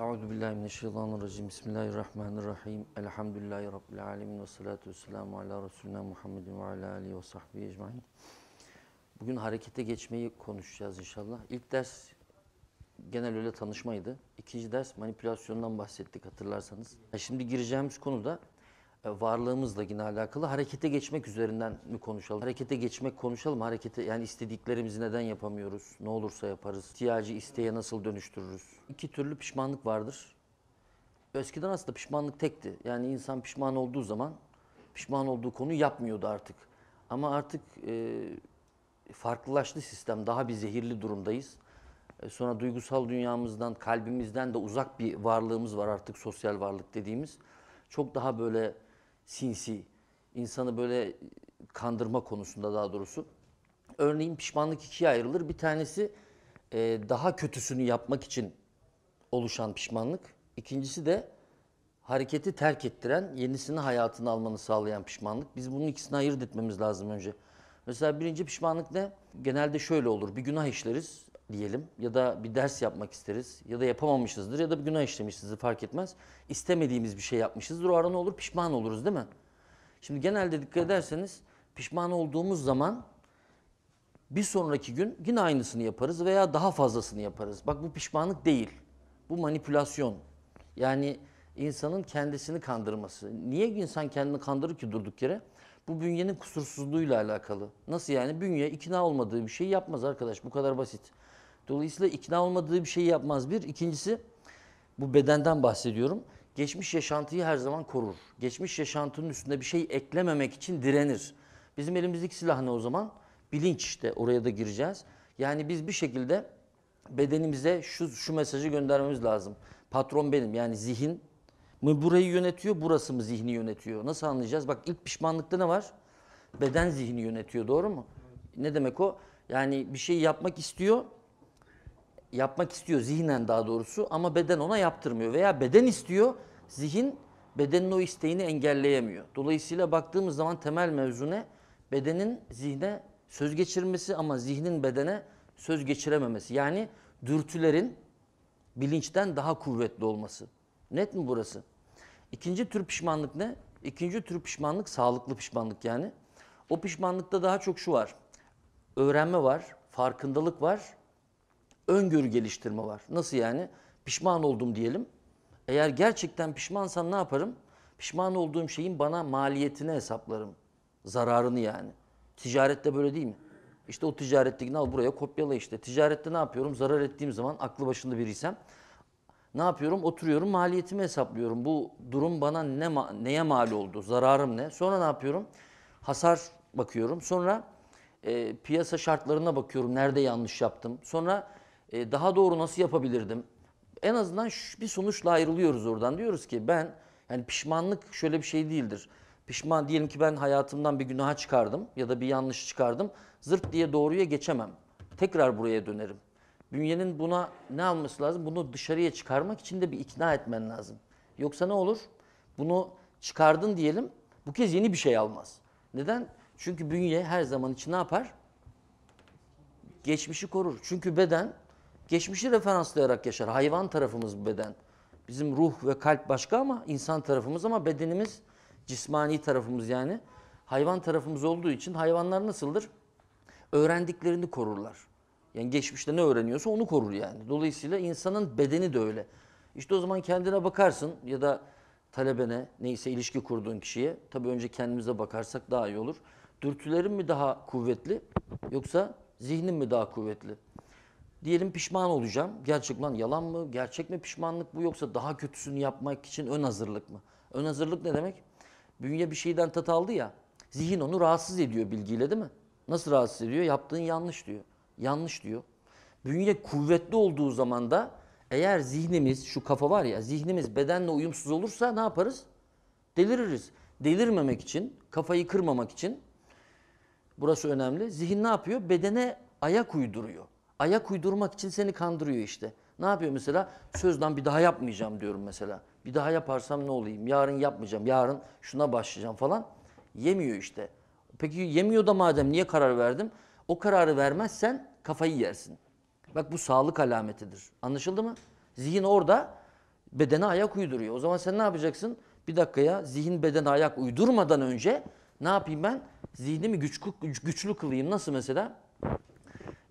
Euzu billahi mineşşeytanirracim. Bismillahirrahmanirrahim. Elhamdülillahi rabbil alamin ve salatu vesselamu ala resulina Muhammedin ve ala alihi ve sahbihi ecmaîn. Bugün harekete geçmeyi konuşacağız inşallah. İlk ders genel öyle tanışmaydı. İkinci ders manipülasyondan bahsettik hatırlarsanız. Şimdi gireceğimiz konu da e, varlığımızla yine alakalı harekete geçmek üzerinden mi konuşalım? Harekete geçmek konuşalım. Harekete yani istediklerimizi neden yapamıyoruz? Ne olursa yaparız. İhtiyacı isteğe nasıl dönüştürürüz? İki türlü pişmanlık vardır. Eskiden aslında pişmanlık tekti. Yani insan pişman olduğu zaman pişman olduğu konu yapmıyordu artık. Ama artık e, farklılaştı sistem. Daha bir zehirli durumdayız. E, sonra duygusal dünyamızdan, kalbimizden de uzak bir varlığımız var artık sosyal varlık dediğimiz. Çok daha böyle sinsi, insanı böyle kandırma konusunda daha doğrusu. Örneğin pişmanlık ikiye ayrılır. Bir tanesi e, daha kötüsünü yapmak için oluşan pişmanlık. İkincisi de hareketi terk ettiren, yenisini hayatını almanı sağlayan pişmanlık. Biz bunun ikisini ayırt etmemiz lazım önce. Mesela birinci pişmanlık ne? Genelde şöyle olur. Bir günah işleriz diyelim ya da bir ders yapmak isteriz ya da yapamamışızdır ya da bir günah işlemişizdir fark etmez. İstemediğimiz bir şey yapmışızdır. O ara ne olur? Pişman oluruz değil mi? Şimdi genelde dikkat ederseniz pişman olduğumuz zaman bir sonraki gün yine aynısını yaparız veya daha fazlasını yaparız. Bak bu pişmanlık değil. Bu manipülasyon. Yani insanın kendisini kandırması. Niye insan kendini kandırır ki durduk yere? Bu bünyenin kusursuzluğuyla alakalı. Nasıl yani? Bünye ikna olmadığı bir şey yapmaz arkadaş. Bu kadar basit. Dolayısıyla ikna olmadığı bir şeyi yapmaz bir. İkincisi bu bedenden bahsediyorum. Geçmiş yaşantıyı her zaman korur. Geçmiş yaşantının üstünde bir şey eklememek için direnir. Bizim elimizdeki silah ne o zaman? Bilinç işte oraya da gireceğiz. Yani biz bir şekilde bedenimize şu, şu mesajı göndermemiz lazım. Patron benim yani zihin mi burayı yönetiyor, burası mı zihni yönetiyor? Nasıl anlayacağız? Bak ilk pişmanlıkta ne var? Beden zihni yönetiyor doğru mu? Ne demek o? Yani bir şey yapmak istiyor yapmak istiyor zihnen daha doğrusu ama beden ona yaptırmıyor veya beden istiyor zihin bedenin o isteğini engelleyemiyor. Dolayısıyla baktığımız zaman temel mevzu ne? Bedenin zihne söz geçirmesi ama zihnin bedene söz geçirememesi. Yani dürtülerin bilinçten daha kuvvetli olması. Net mi burası? İkinci tür pişmanlık ne? İkinci tür pişmanlık sağlıklı pişmanlık yani. O pişmanlıkta daha çok şu var. Öğrenme var, farkındalık var öngörü geliştirme var. Nasıl yani? Pişman oldum diyelim. Eğer gerçekten pişmansam ne yaparım? Pişman olduğum şeyin bana maliyetini hesaplarım. Zararını yani. Ticarette böyle değil mi? İşte o ticarettekini al buraya kopyala işte. Ticarette ne yapıyorum? Zarar ettiğim zaman aklı başında biriysem ne yapıyorum? Oturuyorum maliyetimi hesaplıyorum. Bu durum bana ne ma neye mal oldu? Zararım ne? Sonra ne yapıyorum? Hasar bakıyorum. Sonra e, piyasa şartlarına bakıyorum. Nerede yanlış yaptım? Sonra e, daha doğru nasıl yapabilirdim? En azından şu, bir sonuçla ayrılıyoruz oradan. Diyoruz ki ben yani pişmanlık şöyle bir şey değildir. Pişman diyelim ki ben hayatımdan bir günaha çıkardım ya da bir yanlış çıkardım. Zırt diye doğruya geçemem. Tekrar buraya dönerim. Bünyenin buna ne alması lazım? Bunu dışarıya çıkarmak için de bir ikna etmen lazım. Yoksa ne olur? Bunu çıkardın diyelim. Bu kez yeni bir şey almaz. Neden? Çünkü bünye her zaman için ne yapar? Geçmişi korur. Çünkü beden Geçmişi referanslayarak yaşar. Hayvan tarafımız beden. Bizim ruh ve kalp başka ama insan tarafımız ama bedenimiz cismani tarafımız yani. Hayvan tarafımız olduğu için hayvanlar nasıldır? Öğrendiklerini korurlar. Yani geçmişte ne öğreniyorsa onu korur yani. Dolayısıyla insanın bedeni de öyle. İşte o zaman kendine bakarsın ya da talebene neyse ilişki kurduğun kişiye. Tabii önce kendimize bakarsak daha iyi olur. Dürtülerin mi daha kuvvetli yoksa zihnin mi daha kuvvetli? Diyelim pişman olacağım. Gerçek lan yalan mı? Gerçek mi pişmanlık bu yoksa daha kötüsünü yapmak için ön hazırlık mı? Ön hazırlık ne demek? Bünye bir şeyden tat aldı ya. Zihin onu rahatsız ediyor bilgiyle değil mi? Nasıl rahatsız ediyor? Yaptığın yanlış diyor. Yanlış diyor. Bünye kuvvetli olduğu zaman da eğer zihnimiz, şu kafa var ya, zihnimiz bedenle uyumsuz olursa ne yaparız? Deliririz. Delirmemek için, kafayı kırmamak için, burası önemli, zihin ne yapıyor? Bedene ayak uyduruyor ayak uydurmak için seni kandırıyor işte. Ne yapıyor mesela? Sözden bir daha yapmayacağım diyorum mesela. Bir daha yaparsam ne olayım? Yarın yapmayacağım. Yarın şuna başlayacağım falan. Yemiyor işte. Peki yemiyor da madem niye karar verdim? O kararı vermezsen kafayı yersin. Bak bu sağlık alametidir. Anlaşıldı mı? Zihin orada bedene ayak uyduruyor. O zaman sen ne yapacaksın? Bir dakika ya zihin bedene ayak uydurmadan önce ne yapayım ben? Zihnimi güçlü, güçlü kılayım. Nasıl mesela?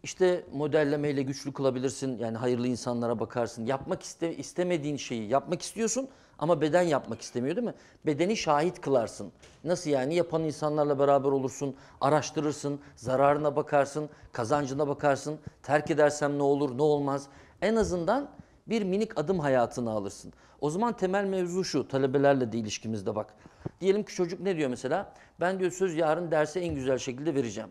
İşte modellemeyle güçlü kılabilirsin. Yani hayırlı insanlara bakarsın. Yapmak iste, istemediğin şeyi yapmak istiyorsun ama beden yapmak istemiyor değil mi? Bedeni şahit kılarsın. Nasıl yani? Yapan insanlarla beraber olursun, araştırırsın, zararına bakarsın, kazancına bakarsın. Terk edersem ne olur, ne olmaz? En azından bir minik adım hayatına alırsın. O zaman temel mevzu şu talebelerle de ilişkimizde bak. Diyelim ki çocuk ne diyor mesela? Ben diyor söz yarın derse en güzel şekilde vereceğim.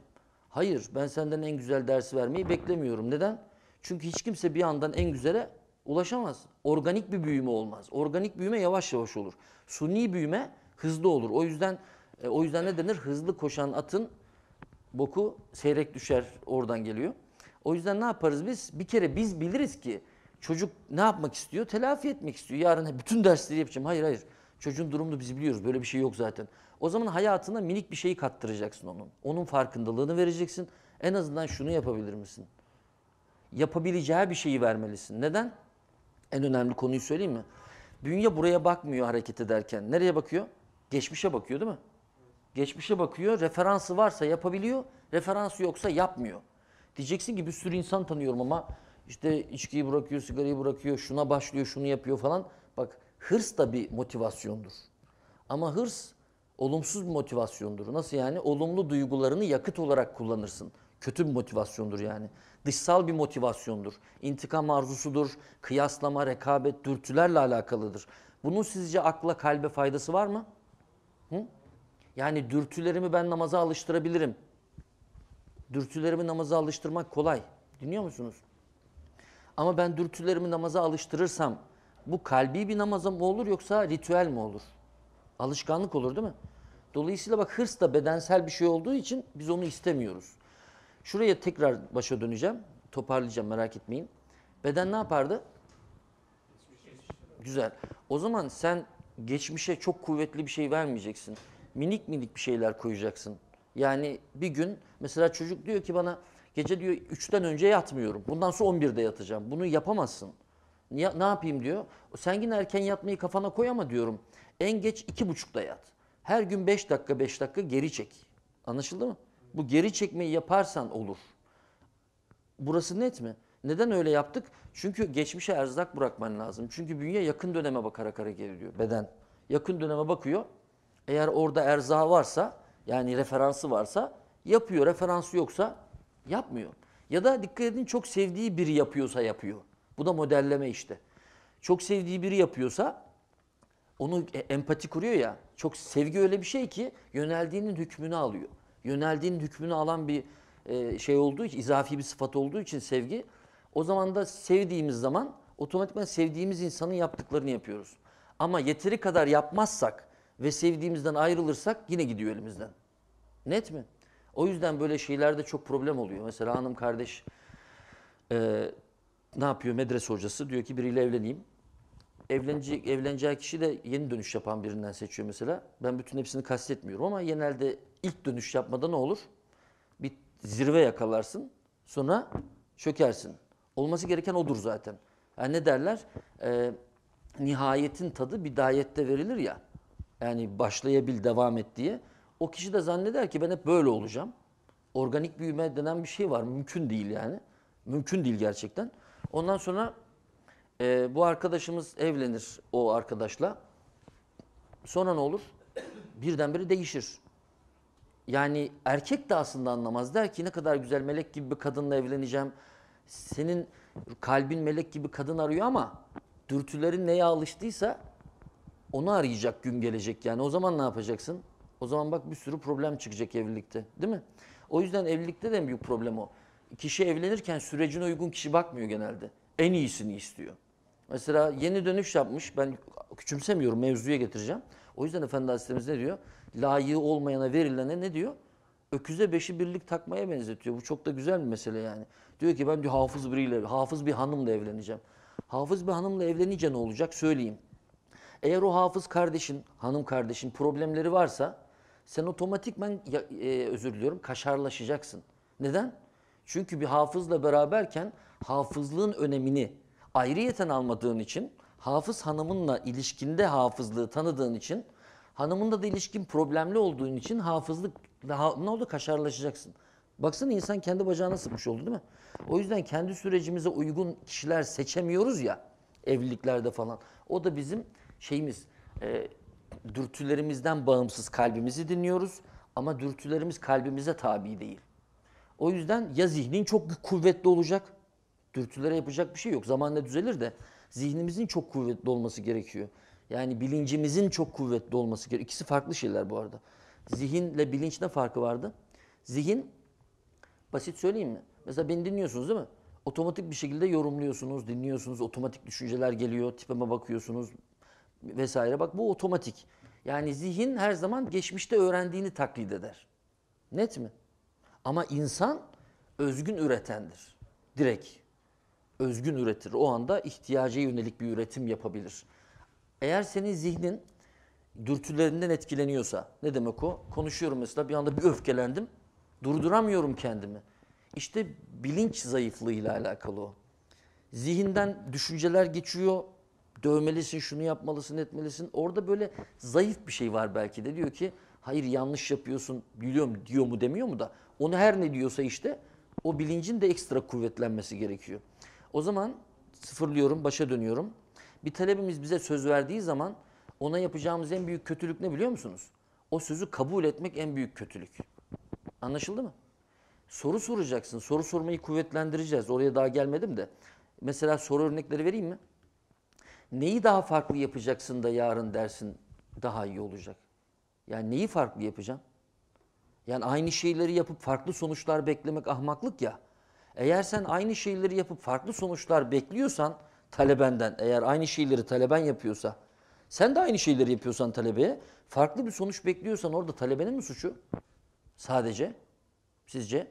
Hayır ben senden en güzel dersi vermeyi beklemiyorum. Neden? Çünkü hiç kimse bir yandan en güzele ulaşamaz. Organik bir büyüme olmaz. Organik büyüme yavaş yavaş olur. Suni büyüme hızlı olur. O yüzden e, o yüzden ne denir? Hızlı koşan atın boku seyrek düşer oradan geliyor. O yüzden ne yaparız biz? Bir kere biz biliriz ki çocuk ne yapmak istiyor? Telafi etmek istiyor. Yarın bütün dersleri yapacağım. Hayır hayır. Çocuğun durumunu biz biliyoruz. Böyle bir şey yok zaten. O zaman hayatına minik bir şeyi kattıracaksın onun. Onun farkındalığını vereceksin. En azından şunu yapabilir misin? Yapabileceği bir şeyi vermelisin. Neden? En önemli konuyu söyleyeyim mi? Dünya buraya bakmıyor hareket ederken. Nereye bakıyor? Geçmişe bakıyor değil mi? Geçmişe bakıyor. Referansı varsa yapabiliyor. Referansı yoksa yapmıyor. Diyeceksin ki bir sürü insan tanıyorum ama işte içkiyi bırakıyor, sigarayı bırakıyor, şuna başlıyor, şunu yapıyor falan. Bak hırs da bir motivasyondur. Ama hırs olumsuz bir motivasyondur. Nasıl yani? Olumlu duygularını yakıt olarak kullanırsın. Kötü bir motivasyondur yani. Dışsal bir motivasyondur. İntikam arzusudur, kıyaslama, rekabet, dürtülerle alakalıdır. Bunun sizce akla, kalbe faydası var mı? Hı? Yani dürtülerimi ben namaza alıştırabilirim. Dürtülerimi namaza alıştırmak kolay. Dinliyor musunuz? Ama ben dürtülerimi namaza alıştırırsam bu kalbi bir namaza mı olur yoksa ritüel mi olur? Alışkanlık olur değil mi? Dolayısıyla bak hırs da bedensel bir şey olduğu için biz onu istemiyoruz. Şuraya tekrar başa döneceğim. Toparlayacağım merak etmeyin. Beden ne yapardı? Güzel. O zaman sen geçmişe çok kuvvetli bir şey vermeyeceksin. Minik minik bir şeyler koyacaksın. Yani bir gün mesela çocuk diyor ki bana gece diyor 3'ten önce yatmıyorum. Bundan sonra 11'de yatacağım. Bunu yapamazsın. Ya, ne yapayım diyor. Sen yine erken yatmayı kafana koy ama diyorum. En geç iki buçukta yat. Her gün beş dakika beş dakika geri çek. Anlaşıldı mı? Bu geri çekmeyi yaparsan olur. Burası net mi? Neden öyle yaptık? Çünkü geçmişe erzak bırakman lazım. Çünkü bünye yakın döneme bakarak hareket geliyor beden. Yakın döneme bakıyor. Eğer orada erzağı varsa yani referansı varsa yapıyor. Referansı yoksa yapmıyor. Ya da dikkat edin çok sevdiği biri yapıyorsa yapıyor. Bu da modelleme işte. Çok sevdiği biri yapıyorsa onu e, empati kuruyor ya. Çok sevgi öyle bir şey ki yöneldiğinin hükmünü alıyor. Yöneldiğinin hükmünü alan bir e, şey olduğu için, izafi bir sıfat olduğu için sevgi. O zaman da sevdiğimiz zaman otomatikman sevdiğimiz insanın yaptıklarını yapıyoruz. Ama yeteri kadar yapmazsak ve sevdiğimizden ayrılırsak yine gidiyor elimizden. Net mi? O yüzden böyle şeylerde çok problem oluyor. Mesela hanım kardeş e, ne yapıyor? Medrese hocası diyor ki biriyle evleneyim evlenecek, evleneceği kişi de yeni dönüş yapan birinden seçiyor mesela. Ben bütün hepsini kastetmiyorum ama genelde ilk dönüş yapmada ne olur? Bir zirve yakalarsın, sonra çökersin. Olması gereken odur zaten. Yani ne derler? Ee, nihayetin tadı bidayette verilir ya. Yani başlayabil, devam et diye. O kişi de zanneder ki ben hep böyle olacağım. Organik büyüme denen bir şey var. Mümkün değil yani. Mümkün değil gerçekten. Ondan sonra e, bu arkadaşımız evlenir o arkadaşla. Sonra ne olur? Birdenbire değişir. Yani erkek de aslında anlamaz. Der ki ne kadar güzel melek gibi bir kadınla evleneceğim. Senin kalbin melek gibi kadın arıyor ama dürtülerin neye alıştıysa onu arayacak gün gelecek yani. O zaman ne yapacaksın? O zaman bak bir sürü problem çıkacak evlilikte değil mi? O yüzden evlilikte de en büyük problem o. Kişi evlenirken sürecine uygun kişi bakmıyor genelde. En iyisini istiyor. Mesela yeni dönüş yapmış. Ben küçümsemiyorum mevzuya getireceğim. O yüzden Efendi Hazretlerimiz ne diyor? Layığı olmayana verilene ne diyor? Öküze beşi birlik takmaya benzetiyor. Bu çok da güzel bir mesele yani. Diyor ki ben diyor hafız biriyle, hafız bir hanımla evleneceğim. Hafız bir hanımla evlenince ne olacak söyleyeyim. Eğer o hafız kardeşin, hanım kardeşin problemleri varsa sen otomatikmen e, özür diliyorum kaşarlaşacaksın. Neden? Çünkü bir hafızla beraberken hafızlığın önemini ayrıyeten almadığın için, hafız hanımınla ilişkinde hafızlığı tanıdığın için, hanımınla da ilişkin problemli olduğun için hafızlık ha, ne oldu kaşarlaşacaksın. Baksana insan kendi bacağına sıkmış oldu değil mi? O yüzden kendi sürecimize uygun kişiler seçemiyoruz ya evliliklerde falan. O da bizim şeyimiz, e, dürtülerimizden bağımsız kalbimizi dinliyoruz ama dürtülerimiz kalbimize tabi değil. O yüzden ya zihnin çok kuvvetli olacak dürtülere yapacak bir şey yok. Zamanla düzelir de zihnimizin çok kuvvetli olması gerekiyor. Yani bilincimizin çok kuvvetli olması gerekiyor. İkisi farklı şeyler bu arada. Zihinle bilinç ne farkı vardı? Zihin, basit söyleyeyim mi? Mesela beni dinliyorsunuz değil mi? Otomatik bir şekilde yorumluyorsunuz, dinliyorsunuz, otomatik düşünceler geliyor, tipime bakıyorsunuz vesaire. Bak bu otomatik. Yani zihin her zaman geçmişte öğrendiğini taklit eder. Net mi? Ama insan özgün üretendir. Direkt özgün üretir. O anda ihtiyaca yönelik bir üretim yapabilir. Eğer senin zihnin dürtülerinden etkileniyorsa ne demek o? Konuşuyorum mesela bir anda bir öfkelendim. Durduramıyorum kendimi. İşte bilinç zayıflığıyla alakalı o. Zihinden düşünceler geçiyor. Dövmelisin, şunu yapmalısın, etmelisin. Orada böyle zayıf bir şey var belki de. Diyor ki hayır yanlış yapıyorsun biliyorum diyor mu demiyor mu da. Onu her ne diyorsa işte o bilincin de ekstra kuvvetlenmesi gerekiyor. O zaman sıfırlıyorum, başa dönüyorum. Bir talebimiz bize söz verdiği zaman ona yapacağımız en büyük kötülük ne biliyor musunuz? O sözü kabul etmek en büyük kötülük. Anlaşıldı mı? Soru soracaksın. Soru sormayı kuvvetlendireceğiz. Oraya daha gelmedim de. Mesela soru örnekleri vereyim mi? Neyi daha farklı yapacaksın da yarın dersin daha iyi olacak? Yani neyi farklı yapacağım? Yani aynı şeyleri yapıp farklı sonuçlar beklemek ahmaklık ya. Eğer sen aynı şeyleri yapıp farklı sonuçlar bekliyorsan talebenden, eğer aynı şeyleri taleben yapıyorsa, sen de aynı şeyleri yapıyorsan talebeye, farklı bir sonuç bekliyorsan orada talebenin mi suçu? Sadece. Sizce?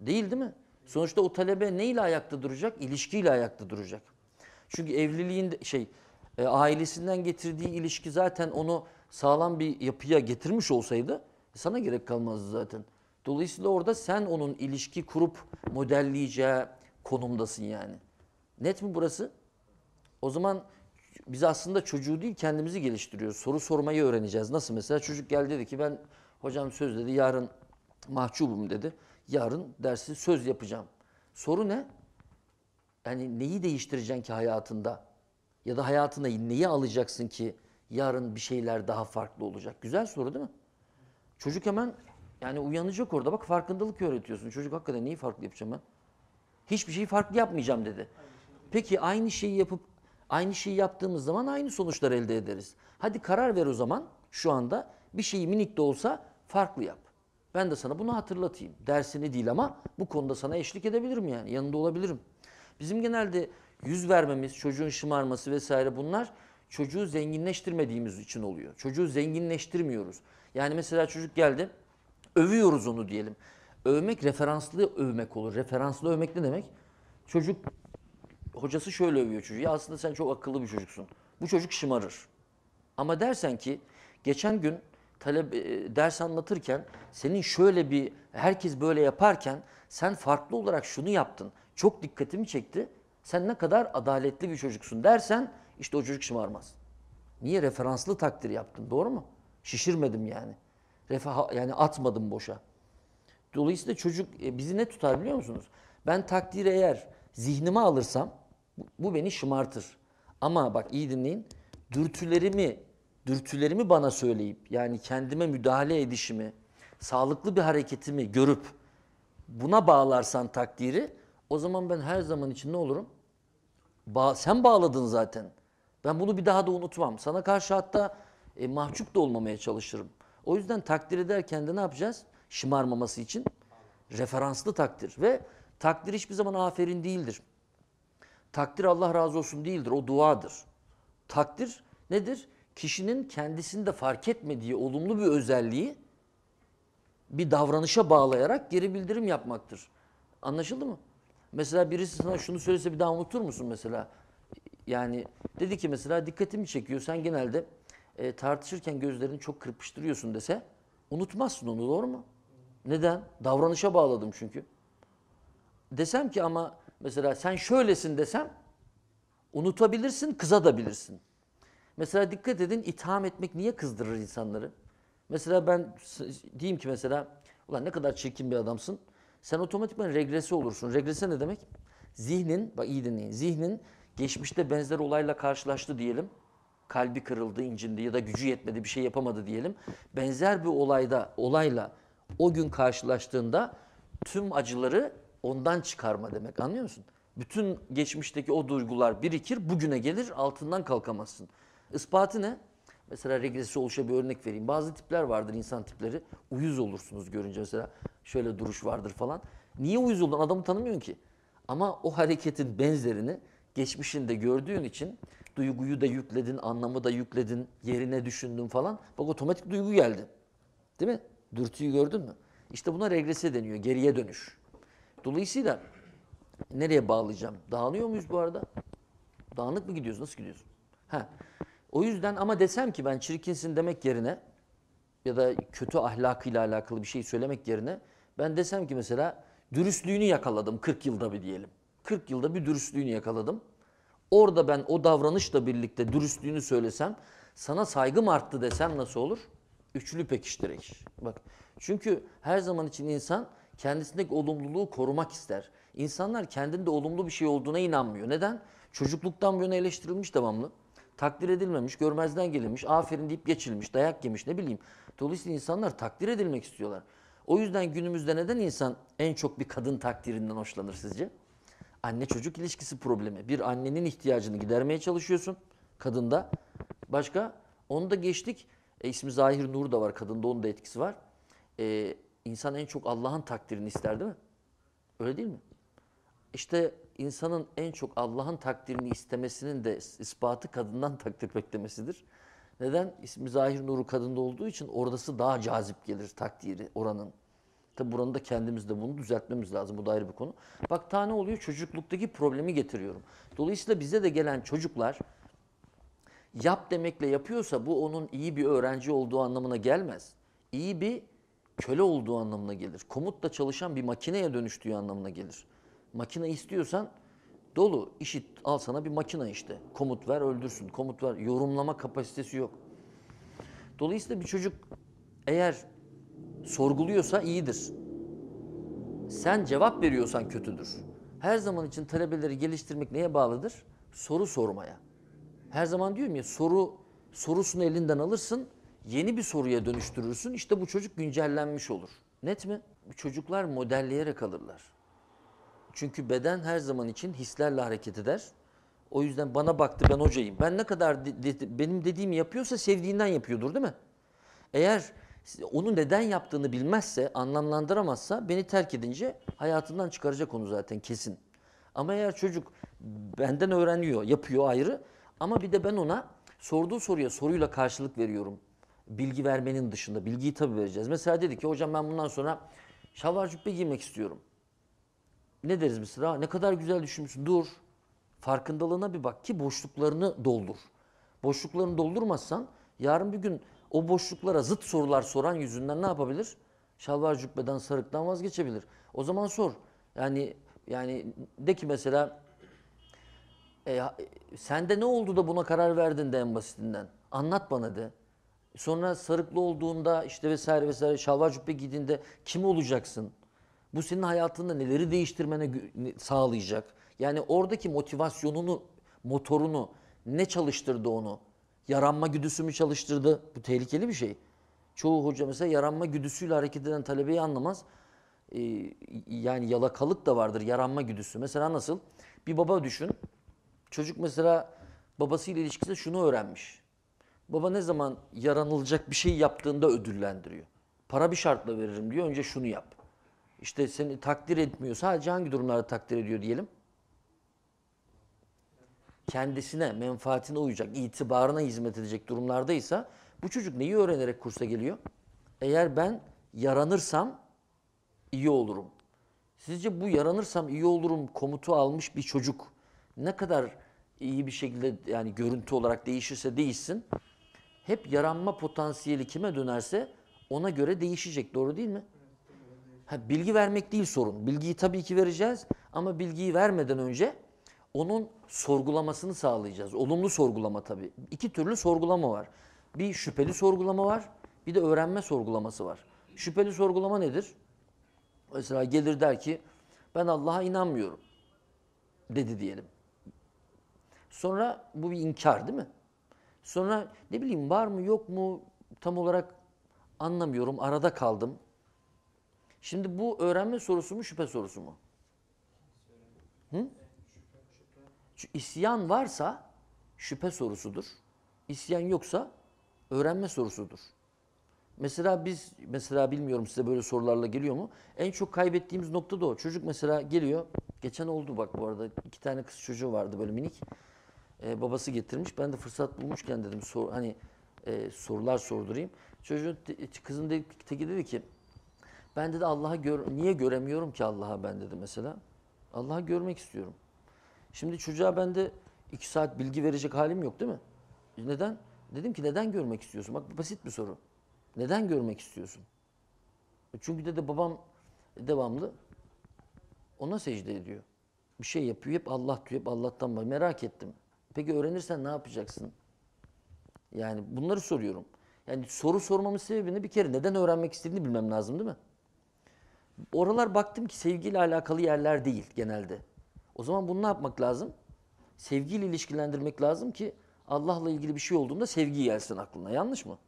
Değil değil mi? Sonuçta o talebe neyle ayakta duracak? İlişkiyle ayakta duracak. Çünkü evliliğin şey e, ailesinden getirdiği ilişki zaten onu sağlam bir yapıya getirmiş olsaydı sana gerek kalmazdı zaten. Dolayısıyla orada sen onun ilişki kurup modelleyeceği konumdasın yani. Net mi burası? O zaman biz aslında çocuğu değil kendimizi geliştiriyoruz. Soru sormayı öğreneceğiz. Nasıl mesela çocuk geldi dedi ki ben hocam söz dedi yarın mahcubum dedi. Yarın dersi söz yapacağım. Soru ne? Yani neyi değiştireceksin ki hayatında? Ya da hayatına neyi alacaksın ki yarın bir şeyler daha farklı olacak? Güzel soru değil mi? Çocuk hemen yani uyanacak orada. Bak farkındalık öğretiyorsun. Çocuk hakikaten neyi farklı yapacağım ben? Hiçbir şeyi farklı yapmayacağım dedi. Peki aynı şeyi yapıp aynı şeyi yaptığımız zaman aynı sonuçlar elde ederiz. Hadi karar ver o zaman şu anda bir şeyi minik de olsa farklı yap. Ben de sana bunu hatırlatayım. Dersini değil ama bu konuda sana eşlik edebilirim yani. Yanında olabilirim. Bizim genelde yüz vermemiz, çocuğun şımarması vesaire bunlar çocuğu zenginleştirmediğimiz için oluyor. Çocuğu zenginleştirmiyoruz. Yani mesela çocuk geldi övüyoruz onu diyelim. Övmek referanslı övmek olur. Referanslı övmek ne demek? Çocuk hocası şöyle övüyor çocuğu. Ya aslında sen çok akıllı bir çocuksun. Bu çocuk şımarır. Ama dersen ki geçen gün talep e, ders anlatırken senin şöyle bir herkes böyle yaparken sen farklı olarak şunu yaptın. Çok dikkatimi çekti. Sen ne kadar adaletli bir çocuksun dersen işte o çocuk şımarmaz. Niye referanslı takdir yaptın doğru mu? Şişirmedim yani. Refaha, yani atmadım boşa. Dolayısıyla çocuk e, bizi ne tutar biliyor musunuz? Ben takdiri eğer zihnime alırsam bu, bu beni şımartır. Ama bak iyi dinleyin. Dürtülerimi, dürtülerimi bana söyleyip yani kendime müdahale edişimi, sağlıklı bir hareketimi görüp buna bağlarsan takdiri o zaman ben her zaman için ne olurum? Ba sen bağladın zaten. Ben bunu bir daha da unutmam. Sana karşı hatta e, mahcup da olmamaya çalışırım. O yüzden takdir ederken de ne yapacağız? Şımarmaması için referanslı takdir ve takdir hiçbir zaman aferin değildir. Takdir Allah razı olsun değildir, o duadır. Takdir nedir? Kişinin kendisinde fark etmediği olumlu bir özelliği bir davranışa bağlayarak geri bildirim yapmaktır. Anlaşıldı mı? Mesela birisi sana şunu söylese bir daha unutur musun mesela? Yani dedi ki mesela dikkatimi çekiyor. Sen genelde e, tartışırken gözlerini çok kırpıştırıyorsun dese unutmazsın onu doğru mu? Neden? Davranışa bağladım çünkü. Desem ki ama mesela sen şöylesin desem unutabilirsin, kızadabilirsin. Mesela dikkat edin itham etmek niye kızdırır insanları? Mesela ben diyeyim ki mesela ulan ne kadar çirkin bir adamsın. Sen otomatikman regresi olursun. Regrese ne demek? Zihnin, bak iyi dinleyin, zihnin geçmişte benzer olayla karşılaştı diyelim kalbi kırıldı, incindi ya da gücü yetmedi, bir şey yapamadı diyelim. Benzer bir olayda olayla o gün karşılaştığında tüm acıları ondan çıkarma demek. Anlıyor musun? Bütün geçmişteki o duygular birikir, bugüne gelir, altından kalkamazsın. Ispatı ne? Mesela regresi oluşa bir örnek vereyim. Bazı tipler vardır, insan tipleri. Uyuz olursunuz görünce mesela şöyle duruş vardır falan. Niye uyuz oldun? Adamı tanımıyorsun ki. Ama o hareketin benzerini geçmişinde gördüğün için duyguyu da yükledin, anlamı da yükledin, yerine düşündün falan. Bak otomatik duygu geldi. Değil mi? Dürtüyü gördün mü? İşte buna regresi deniyor, geriye dönüş. Dolayısıyla nereye bağlayacağım? Dağılıyor muyuz bu arada? Dağınık mı gidiyoruz? Nasıl gidiyorsun Ha. O yüzden ama desem ki ben çirkinsin demek yerine ya da kötü ahlakıyla alakalı bir şey söylemek yerine ben desem ki mesela dürüstlüğünü yakaladım 40 yılda bir diyelim. 40 yılda bir dürüstlüğünü yakaladım. Orada ben o davranışla birlikte dürüstlüğünü söylesem, sana saygım arttı desem nasıl olur? Üçlü pekiştireç. Bak çünkü her zaman için insan kendisindeki olumluluğu korumak ister. İnsanlar kendinde olumlu bir şey olduğuna inanmıyor. Neden? Çocukluktan bu yana eleştirilmiş devamlı. Takdir edilmemiş, görmezden gelinmiş, aferin deyip geçilmiş, dayak yemiş ne bileyim. Dolayısıyla insanlar takdir edilmek istiyorlar. O yüzden günümüzde neden insan en çok bir kadın takdirinden hoşlanır sizce? anne çocuk ilişkisi problemi. Bir annenin ihtiyacını gidermeye çalışıyorsun kadında. Başka onu da geçtik. E, ismi Zahir Nur da var kadında onun da etkisi var. E, insan en çok Allah'ın takdirini ister değil mi? Öyle değil mi? İşte insanın en çok Allah'ın takdirini istemesinin de ispatı kadından takdir beklemesidir. Neden? İsmi Zahir Nur'u kadında olduğu için oradası daha cazip gelir takdiri oranın. Tabi buranın da kendimizde bunu düzeltmemiz lazım. Bu da ayrı bir konu. Bak tane oluyor çocukluktaki problemi getiriyorum. Dolayısıyla bize de gelen çocuklar yap demekle yapıyorsa bu onun iyi bir öğrenci olduğu anlamına gelmez. İyi bir köle olduğu anlamına gelir. Komutla çalışan bir makineye dönüştüğü anlamına gelir. Makine istiyorsan dolu işit al sana bir makine işte. Komut ver öldürsün. Komut ver yorumlama kapasitesi yok. Dolayısıyla bir çocuk eğer sorguluyorsa iyidir. Sen cevap veriyorsan kötüdür. Her zaman için talebeleri geliştirmek neye bağlıdır? Soru sormaya. Her zaman diyorum ya soru sorusunu elinden alırsın, yeni bir soruya dönüştürürsün. İşte bu çocuk güncellenmiş olur. Net mi? Çocuklar modelleyerek alırlar. Çünkü beden her zaman için hislerle hareket eder. O yüzden bana baktı ben hocayım. Ben ne kadar de, de, benim dediğimi yapıyorsa sevdiğinden yapıyordur değil mi? Eğer onu neden yaptığını bilmezse, anlamlandıramazsa beni terk edince hayatından çıkaracak onu zaten kesin. Ama eğer çocuk benden öğreniyor, yapıyor ayrı ama bir de ben ona sorduğu soruya soruyla karşılık veriyorum. Bilgi vermenin dışında. Bilgiyi tabii vereceğiz. Mesela dedi ki hocam ben bundan sonra şalvar cübbe giymek istiyorum. Ne deriz mesela? Ne kadar güzel düşünmüşsün. Dur. Farkındalığına bir bak ki boşluklarını doldur. Boşluklarını doldurmazsan yarın bir gün o boşluklara zıt sorular soran yüzünden ne yapabilir? Şalvar cübbeden, sarıktan vazgeçebilir. O zaman sor. Yani yani de ki mesela e, sende ne oldu da buna karar verdin de en basitinden. Anlat bana de. Sonra sarıklı olduğunda işte vesaire vesaire şalvar cübbe giydiğinde kim olacaksın? Bu senin hayatında neleri değiştirmene sağlayacak? Yani oradaki motivasyonunu, motorunu ne çalıştırdı onu? Yaranma güdüsü mü çalıştırdı? Bu tehlikeli bir şey. Çoğu hoca mesela yaranma güdüsüyle hareket eden talebeyi anlamaz. Ee, yani yalakalık da vardır yaranma güdüsü. Mesela nasıl? Bir baba düşün. Çocuk mesela babasıyla ilişkisinde şunu öğrenmiş. Baba ne zaman yaranılacak bir şey yaptığında ödüllendiriyor. Para bir şartla veririm diyor. Önce şunu yap. İşte seni takdir etmiyor. Sadece hangi durumlarda takdir ediyor diyelim? kendisine, menfaatine uyacak, itibarına hizmet edecek durumlardaysa bu çocuk neyi öğrenerek kursa geliyor? Eğer ben yaranırsam iyi olurum. Sizce bu yaranırsam iyi olurum komutu almış bir çocuk ne kadar iyi bir şekilde yani görüntü olarak değişirse değişsin hep yaranma potansiyeli kime dönerse ona göre değişecek. Doğru değil mi? Ha, bilgi vermek değil sorun. Bilgiyi tabii ki vereceğiz ama bilgiyi vermeden önce onun sorgulamasını sağlayacağız. Olumlu sorgulama tabii. İki türlü sorgulama var. Bir şüpheli sorgulama var, bir de öğrenme sorgulaması var. Şüpheli sorgulama nedir? Mesela gelir der ki ben Allah'a inanmıyorum dedi diyelim. Sonra bu bir inkar değil mi? Sonra ne bileyim var mı yok mu tam olarak anlamıyorum arada kaldım. Şimdi bu öğrenme sorusu mu şüphe sorusu mu? Hı? İsyan varsa şüphe sorusudur. İsyan yoksa öğrenme sorusudur. Mesela biz, mesela bilmiyorum size böyle sorularla geliyor mu? En çok kaybettiğimiz nokta da o. Çocuk mesela geliyor, geçen oldu bak bu arada iki tane kız çocuğu vardı böyle minik. Ee, babası getirmiş. Ben de fırsat bulmuşken dedim sor, hani e, sorular sordurayım. Çocuğun e, kızın de, teki dedi ki ben dedi Allah'ı gör niye göremiyorum ki Allah'a ben dedi mesela. Allah'ı görmek istiyorum. Şimdi çocuğa ben de iki saat bilgi verecek halim yok değil mi? Neden? Dedim ki neden görmek istiyorsun? Bak basit bir soru. Neden görmek istiyorsun? E, çünkü dedi babam devamlı ona secde ediyor. Bir şey yapıyor. Hep Allah diyor. Hep Allah'tan var. Merak ettim. Peki öğrenirsen ne yapacaksın? Yani bunları soruyorum. Yani soru sormamın sebebini bir kere neden öğrenmek istediğini bilmem lazım değil mi? Oralar baktım ki sevgiyle alakalı yerler değil genelde. O zaman bunu ne yapmak lazım? Sevgiyle ilişkilendirmek lazım ki Allah'la ilgili bir şey olduğunda sevgi gelsin aklına. Yanlış mı?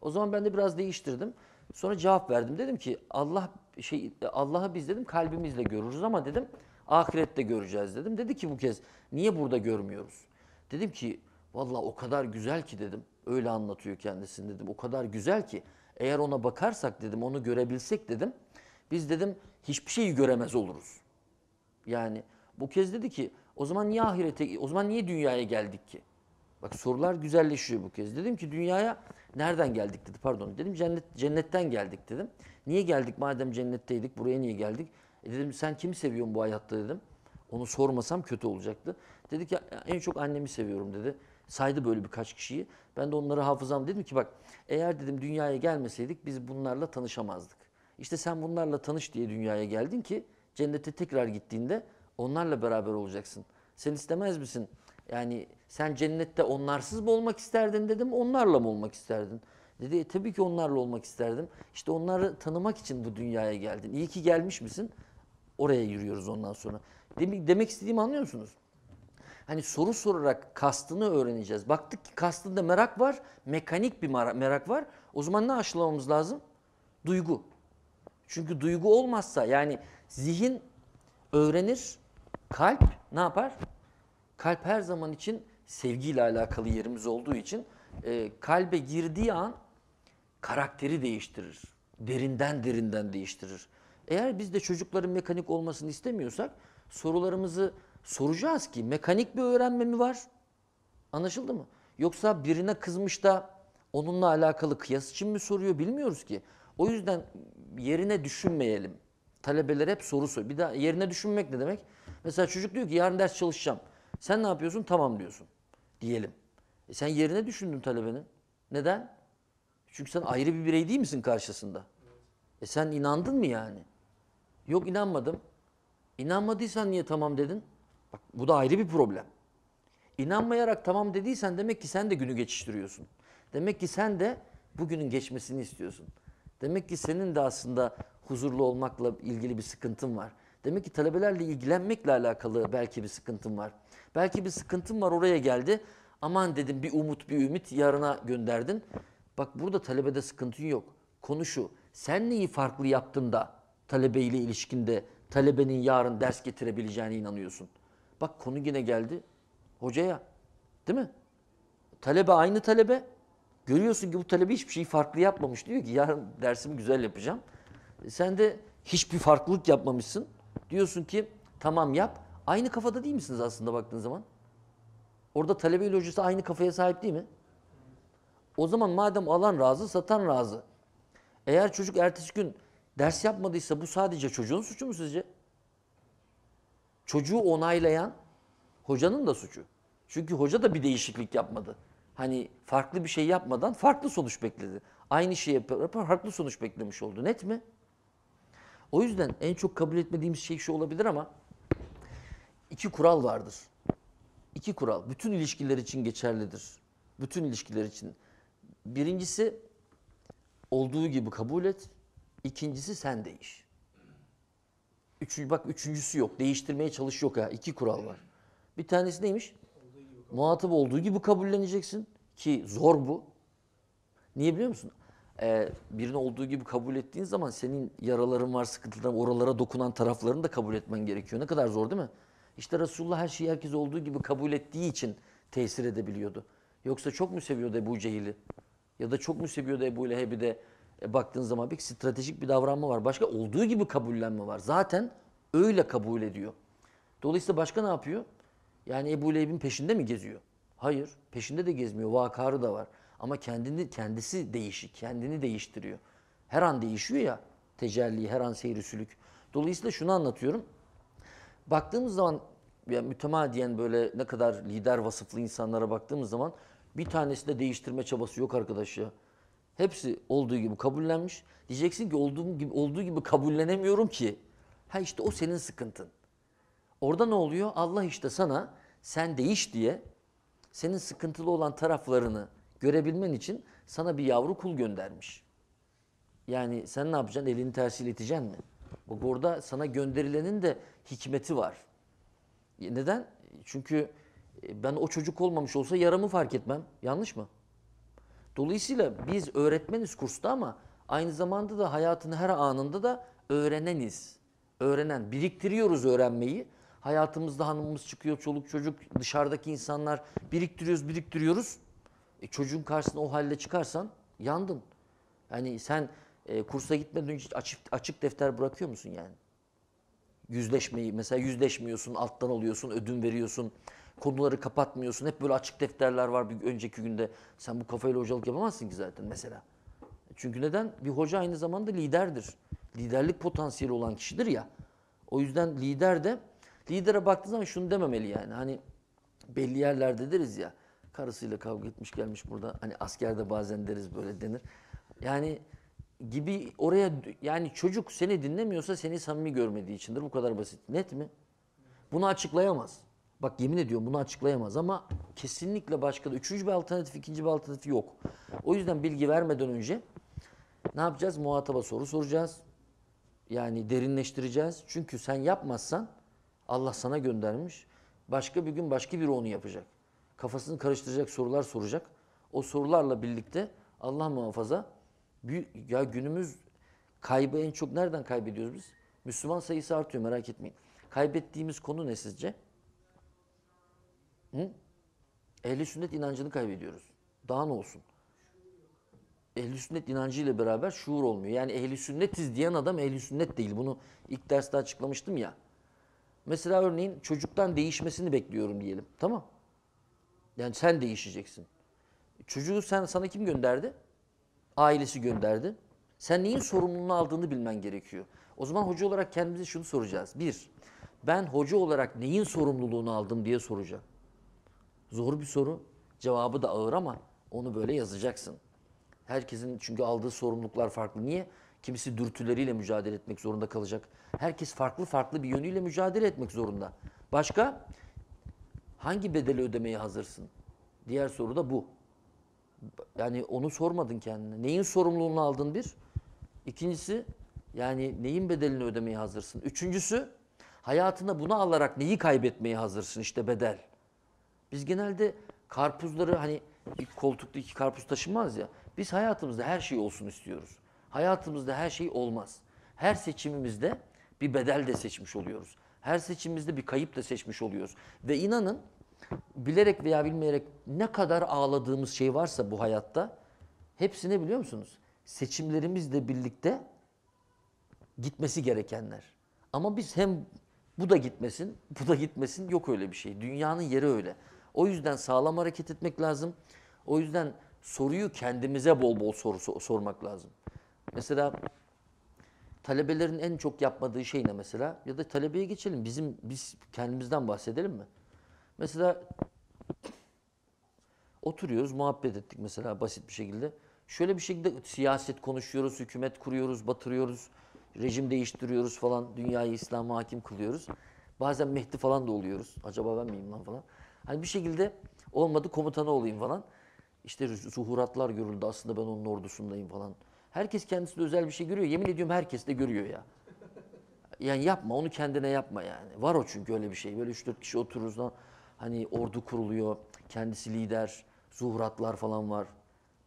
O zaman ben de biraz değiştirdim. Sonra cevap verdim. Dedim ki Allah şey Allah'ı biz dedim kalbimizle görürüz ama dedim ahirette göreceğiz dedim. Dedi ki bu kez niye burada görmüyoruz? Dedim ki vallahi o kadar güzel ki dedim. Öyle anlatıyor kendisini dedim. O kadar güzel ki eğer ona bakarsak dedim onu görebilsek dedim. Biz dedim hiçbir şeyi göremez oluruz. Yani bu kez dedi ki o zaman niye ahirete, o zaman niye dünyaya geldik ki? Bak sorular güzelleşiyor bu kez. Dedim ki dünyaya nereden geldik dedi pardon. Dedim cennet, cennetten geldik dedim. Niye geldik madem cennetteydik buraya niye geldik? E dedim sen kimi seviyorsun bu hayatta dedim. Onu sormasam kötü olacaktı. Dedi ki en çok annemi seviyorum dedi. Saydı böyle birkaç kişiyi. Ben de onları hafızam dedim ki bak eğer dedim dünyaya gelmeseydik biz bunlarla tanışamazdık. İşte sen bunlarla tanış diye dünyaya geldin ki cennete tekrar gittiğinde Onlarla beraber olacaksın. Sen istemez misin? Yani sen cennette onlarsız mı olmak isterdin dedim, onlarla mı olmak isterdin? Dedi e, tabii ki onlarla olmak isterdim. İşte onları tanımak için bu dünyaya geldin. İyi ki gelmiş misin? Oraya yürüyoruz ondan sonra. Demek, demek istediğimi anlıyor musunuz? Hani soru sorarak kastını öğreneceğiz. Baktık ki kastında merak var, mekanik bir merak var. O zaman ne aşılamamız lazım? Duygu. Çünkü duygu olmazsa yani zihin öğrenir, Kalp ne yapar? Kalp her zaman için sevgiyle alakalı yerimiz olduğu için e, kalbe girdiği an karakteri değiştirir. Derinden derinden değiştirir. Eğer biz de çocukların mekanik olmasını istemiyorsak sorularımızı soracağız ki mekanik bir öğrenme mi var? Anlaşıldı mı? Yoksa birine kızmış da onunla alakalı kıyas için mi soruyor bilmiyoruz ki. O yüzden yerine düşünmeyelim. Talebeler hep soru soruyor. Bir daha yerine düşünmek ne demek? Mesela çocuk diyor ki yarın ders çalışacağım. Sen ne yapıyorsun? Tamam diyorsun. Diyelim. E sen yerine düşündün talebenin. Neden? Çünkü sen ayrı bir birey değil misin karşısında? E sen inandın mı yani? Yok inanmadım. İnanmadıysan niye tamam dedin? Bak bu da ayrı bir problem. İnanmayarak tamam dediysen demek ki sen de günü geçiştiriyorsun. Demek ki sen de bugünün geçmesini istiyorsun. Demek ki senin de aslında huzurlu olmakla ilgili bir sıkıntın var. Demek ki talebelerle ilgilenmekle alakalı belki bir sıkıntım var. Belki bir sıkıntım var oraya geldi. Aman dedim bir umut bir ümit yarına gönderdin. Bak burada talebede sıkıntın yok. Konu şu. Sen neyi farklı yaptın da talebeyle ilişkinde talebenin yarın ders getirebileceğine inanıyorsun. Bak konu yine geldi hocaya. Değil mi? Talebe aynı talebe. Görüyorsun ki bu talebe hiçbir şeyi farklı yapmamış. Diyor ki yarın dersimi güzel yapacağım. E sen de hiçbir farklılık yapmamışsın. Diyorsun ki tamam yap. Aynı kafada değil misiniz aslında baktığın zaman? Orada talebeyle hocası aynı kafaya sahip değil mi? O zaman madem alan razı, satan razı. Eğer çocuk ertesi gün ders yapmadıysa bu sadece çocuğun suçu mu sizce? Çocuğu onaylayan hocanın da suçu. Çünkü hoca da bir değişiklik yapmadı. Hani farklı bir şey yapmadan farklı sonuç bekledi. Aynı şeyi yapar, farklı sonuç beklemiş oldu. Net mi? O yüzden en çok kabul etmediğimiz şey şu olabilir ama iki kural vardır. İki kural. Bütün ilişkiler için geçerlidir. Bütün ilişkiler için. Birincisi olduğu gibi kabul et. İkincisi sen değiş. Üçüncü, bak üçüncüsü yok. Değiştirmeye çalış yok ha. İki kural var. Bir tanesi neymiş? Olduğu Muhatap olduğu gibi kabulleneceksin. Ki zor bu. Niye biliyor musun? e, birini olduğu gibi kabul ettiğin zaman senin yaraların var, sıkıntıların, oralara dokunan taraflarını da kabul etmen gerekiyor. Ne kadar zor değil mi? İşte Resulullah her şeyi herkes olduğu gibi kabul ettiği için tesir edebiliyordu. Yoksa çok mu seviyordu Ebu Cehil'i? Ya da çok mu seviyordu Ebu Leheb'i de e, baktığın zaman bir stratejik bir davranma var. Başka olduğu gibi kabullenme var. Zaten öyle kabul ediyor. Dolayısıyla başka ne yapıyor? Yani Ebu Leheb'in peşinde mi geziyor? Hayır. Peşinde de gezmiyor. Vakarı da var. Ama kendini kendisi değişik, kendini değiştiriyor. Her an değişiyor ya tecelli, her an seyri sülük. Dolayısıyla şunu anlatıyorum. Baktığımız zaman ya mütemadiyen böyle ne kadar lider vasıflı insanlara baktığımız zaman bir tanesinde değiştirme çabası yok arkadaş ya. Hepsi olduğu gibi kabullenmiş. Diyeceksin ki olduğum gibi olduğu gibi kabullenemiyorum ki. Ha işte o senin sıkıntın. Orada ne oluyor? Allah işte sana sen değiş diye senin sıkıntılı olan taraflarını görebilmen için sana bir yavru kul göndermiş. Yani sen ne yapacaksın? Elini tersiyle iteceksin mi? Bu orada sana gönderilenin de hikmeti var. Neden? Çünkü e, ben o çocuk olmamış olsa yaramı fark etmem. Yanlış mı? Dolayısıyla biz öğretmeniz kursta ama aynı zamanda da hayatın her anında da öğreneniz. Öğrenen, biriktiriyoruz öğrenmeyi. Hayatımızda hanımımız çıkıyor, çoluk çocuk, dışarıdaki insanlar biriktiriyoruz, biriktiriyoruz. E çocuğun karşısına o halde çıkarsan yandın. Hani sen e, kursa gitmeden önce açık, açık defter bırakıyor musun yani? Yüzleşmeyi mesela yüzleşmiyorsun, alttan alıyorsun, ödün veriyorsun. Konuları kapatmıyorsun. Hep böyle açık defterler var bir önceki günde. Sen bu kafayla hocalık yapamazsın ki zaten mesela. Çünkü neden? Bir hoca aynı zamanda liderdir. Liderlik potansiyeli olan kişidir ya. O yüzden lider de lidere baktığın zaman şunu dememeli yani. Hani belli yerlerde deriz ya Karısıyla kavga etmiş gelmiş burada. Hani askerde bazen deriz böyle denir. Yani gibi oraya yani çocuk seni dinlemiyorsa seni samimi görmediği içindir. Bu kadar basit. Net mi? Bunu açıklayamaz. Bak yemin ediyorum bunu açıklayamaz ama kesinlikle başka da üçüncü bir alternatif, ikinci bir alternatif yok. O yüzden bilgi vermeden önce ne yapacağız? Muhataba soru soracağız. Yani derinleştireceğiz. Çünkü sen yapmazsan Allah sana göndermiş. Başka bir gün başka biri onu yapacak kafasını karıştıracak sorular soracak. O sorularla birlikte Allah muhafaza ya günümüz kaybı en çok nereden kaybediyoruz biz? Müslüman sayısı artıyor merak etmeyin. Kaybettiğimiz konu ne sizce? Hı? Ehli sünnet inancını kaybediyoruz. Daha ne olsun? Ehli sünnet inancıyla beraber şuur olmuyor. Yani ehli sünnetiz diyen adam ehli sünnet değil. Bunu ilk derste açıklamıştım ya. Mesela örneğin çocuktan değişmesini bekliyorum diyelim. Tamam yani sen değişeceksin. Çocuğu sen sana kim gönderdi? Ailesi gönderdi. Sen neyin sorumluluğunu aldığını bilmen gerekiyor. O zaman hoca olarak kendimize şunu soracağız. Bir, ben hoca olarak neyin sorumluluğunu aldım diye soracağım. Zor bir soru. Cevabı da ağır ama onu böyle yazacaksın. Herkesin çünkü aldığı sorumluluklar farklı. Niye? Kimisi dürtüleriyle mücadele etmek zorunda kalacak. Herkes farklı farklı bir yönüyle mücadele etmek zorunda. Başka? hangi bedeli ödemeye hazırsın? Diğer soru da bu. Yani onu sormadın kendine. Neyin sorumluluğunu aldın bir? İkincisi yani neyin bedelini ödemeye hazırsın? Üçüncüsü hayatına bunu alarak neyi kaybetmeye hazırsın? işte bedel. Biz genelde karpuzları hani ilk koltukta iki karpuz taşınmaz ya. Biz hayatımızda her şey olsun istiyoruz. Hayatımızda her şey olmaz. Her seçimimizde bir bedel de seçmiş oluyoruz. Her seçimimizde bir kayıp da seçmiş oluyoruz. Ve inanın bilerek veya bilmeyerek ne kadar ağladığımız şey varsa bu hayatta hepsini biliyor musunuz? Seçimlerimizle birlikte gitmesi gerekenler. Ama biz hem bu da gitmesin, bu da gitmesin yok öyle bir şey. Dünyanın yeri öyle. O yüzden sağlam hareket etmek lazım. O yüzden soruyu kendimize bol bol sor, sormak lazım. Mesela talebelerin en çok yapmadığı şey ne mesela? Ya da talebeye geçelim. Bizim biz kendimizden bahsedelim mi? Mesela oturuyoruz, muhabbet ettik mesela basit bir şekilde. Şöyle bir şekilde siyaset konuşuyoruz, hükümet kuruyoruz, batırıyoruz, rejim değiştiriyoruz falan, dünyayı İslam'a hakim kılıyoruz. Bazen Mehdi falan da oluyoruz. Acaba ben miyim lan falan. Hani bir şekilde olmadı komutanı olayım falan. İşte zuhuratlar görüldü aslında ben onun ordusundayım falan. Herkes kendisinde özel bir şey görüyor. Yemin ediyorum herkes de görüyor ya. Yani yapma onu kendine yapma yani. Var o çünkü öyle bir şey. Böyle 3-4 kişi otururuz lan. Hani ordu kuruluyor, kendisi lider, zuhuratlar falan var.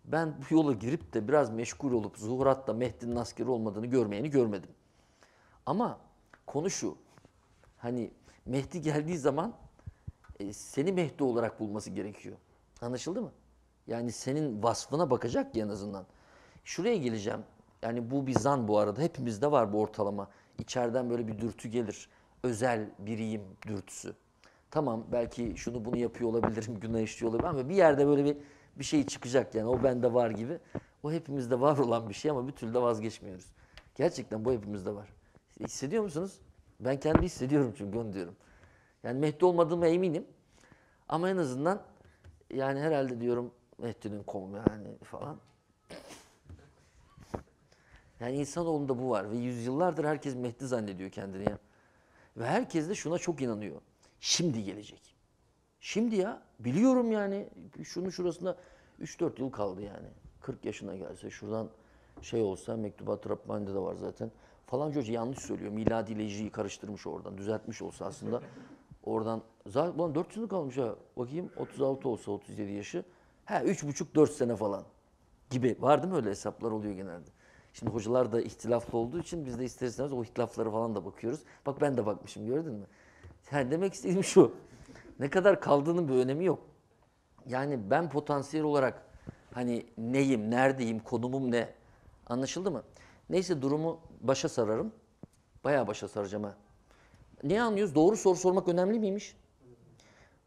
Ben bu yola girip de biraz meşgul olup zuhuratla Mehdi'nin askeri olmadığını görmeyeni görmedim. Ama konu şu. Hani Mehdi geldiği zaman e, seni Mehdi olarak bulması gerekiyor. Anlaşıldı mı? Yani senin vasfına bakacak ki en azından. Şuraya geleceğim. Yani bu bir zan bu arada. Hepimizde var bu ortalama. İçeriden böyle bir dürtü gelir. Özel biriyim dürtüsü tamam belki şunu bunu yapıyor olabilirim, günah işliyor olabilirim ama bir yerde böyle bir bir şey çıkacak yani o bende var gibi. O hepimizde var olan bir şey ama bir türlü de vazgeçmiyoruz. Gerçekten bu hepimizde var. Hissediyor musunuz? Ben kendi hissediyorum çünkü onu diyorum. Yani Mehdi olmadığıma eminim. Ama en azından yani herhalde diyorum Mehdi'nin konu yani falan. Yani insanoğlunda bu var ve yüzyıllardır herkes Mehdi zannediyor kendini ya. Ve herkes de şuna çok inanıyor. Şimdi gelecek. Şimdi ya biliyorum yani şunun şurasında 3-4 yıl kaldı yani. 40 yaşına gelse şuradan şey olsa mektubat Rabbani'de de var zaten. Falanca hoca yanlış söylüyor. Miladi ile karıştırmış oradan. Düzeltmiş olsa aslında oradan zaten ulan 4 yıl kalmış ha. Bakayım 36 olsa 37 yaşı. Ha 3,5-4 sene falan gibi. Var değil mi öyle hesaplar oluyor genelde. Şimdi hocalar da ihtilaflı olduğu için biz de isterseniz o ihtilafları falan da bakıyoruz. Bak ben de bakmışım gördün mü? Yani demek istediğim şu. Ne kadar kaldığının bir önemi yok. Yani ben potansiyel olarak hani neyim, neredeyim, konumum ne? Anlaşıldı mı? Neyse durumu başa sararım. Bayağı başa saracağım ha. Ne anlıyoruz? Doğru soru sormak önemli miymiş?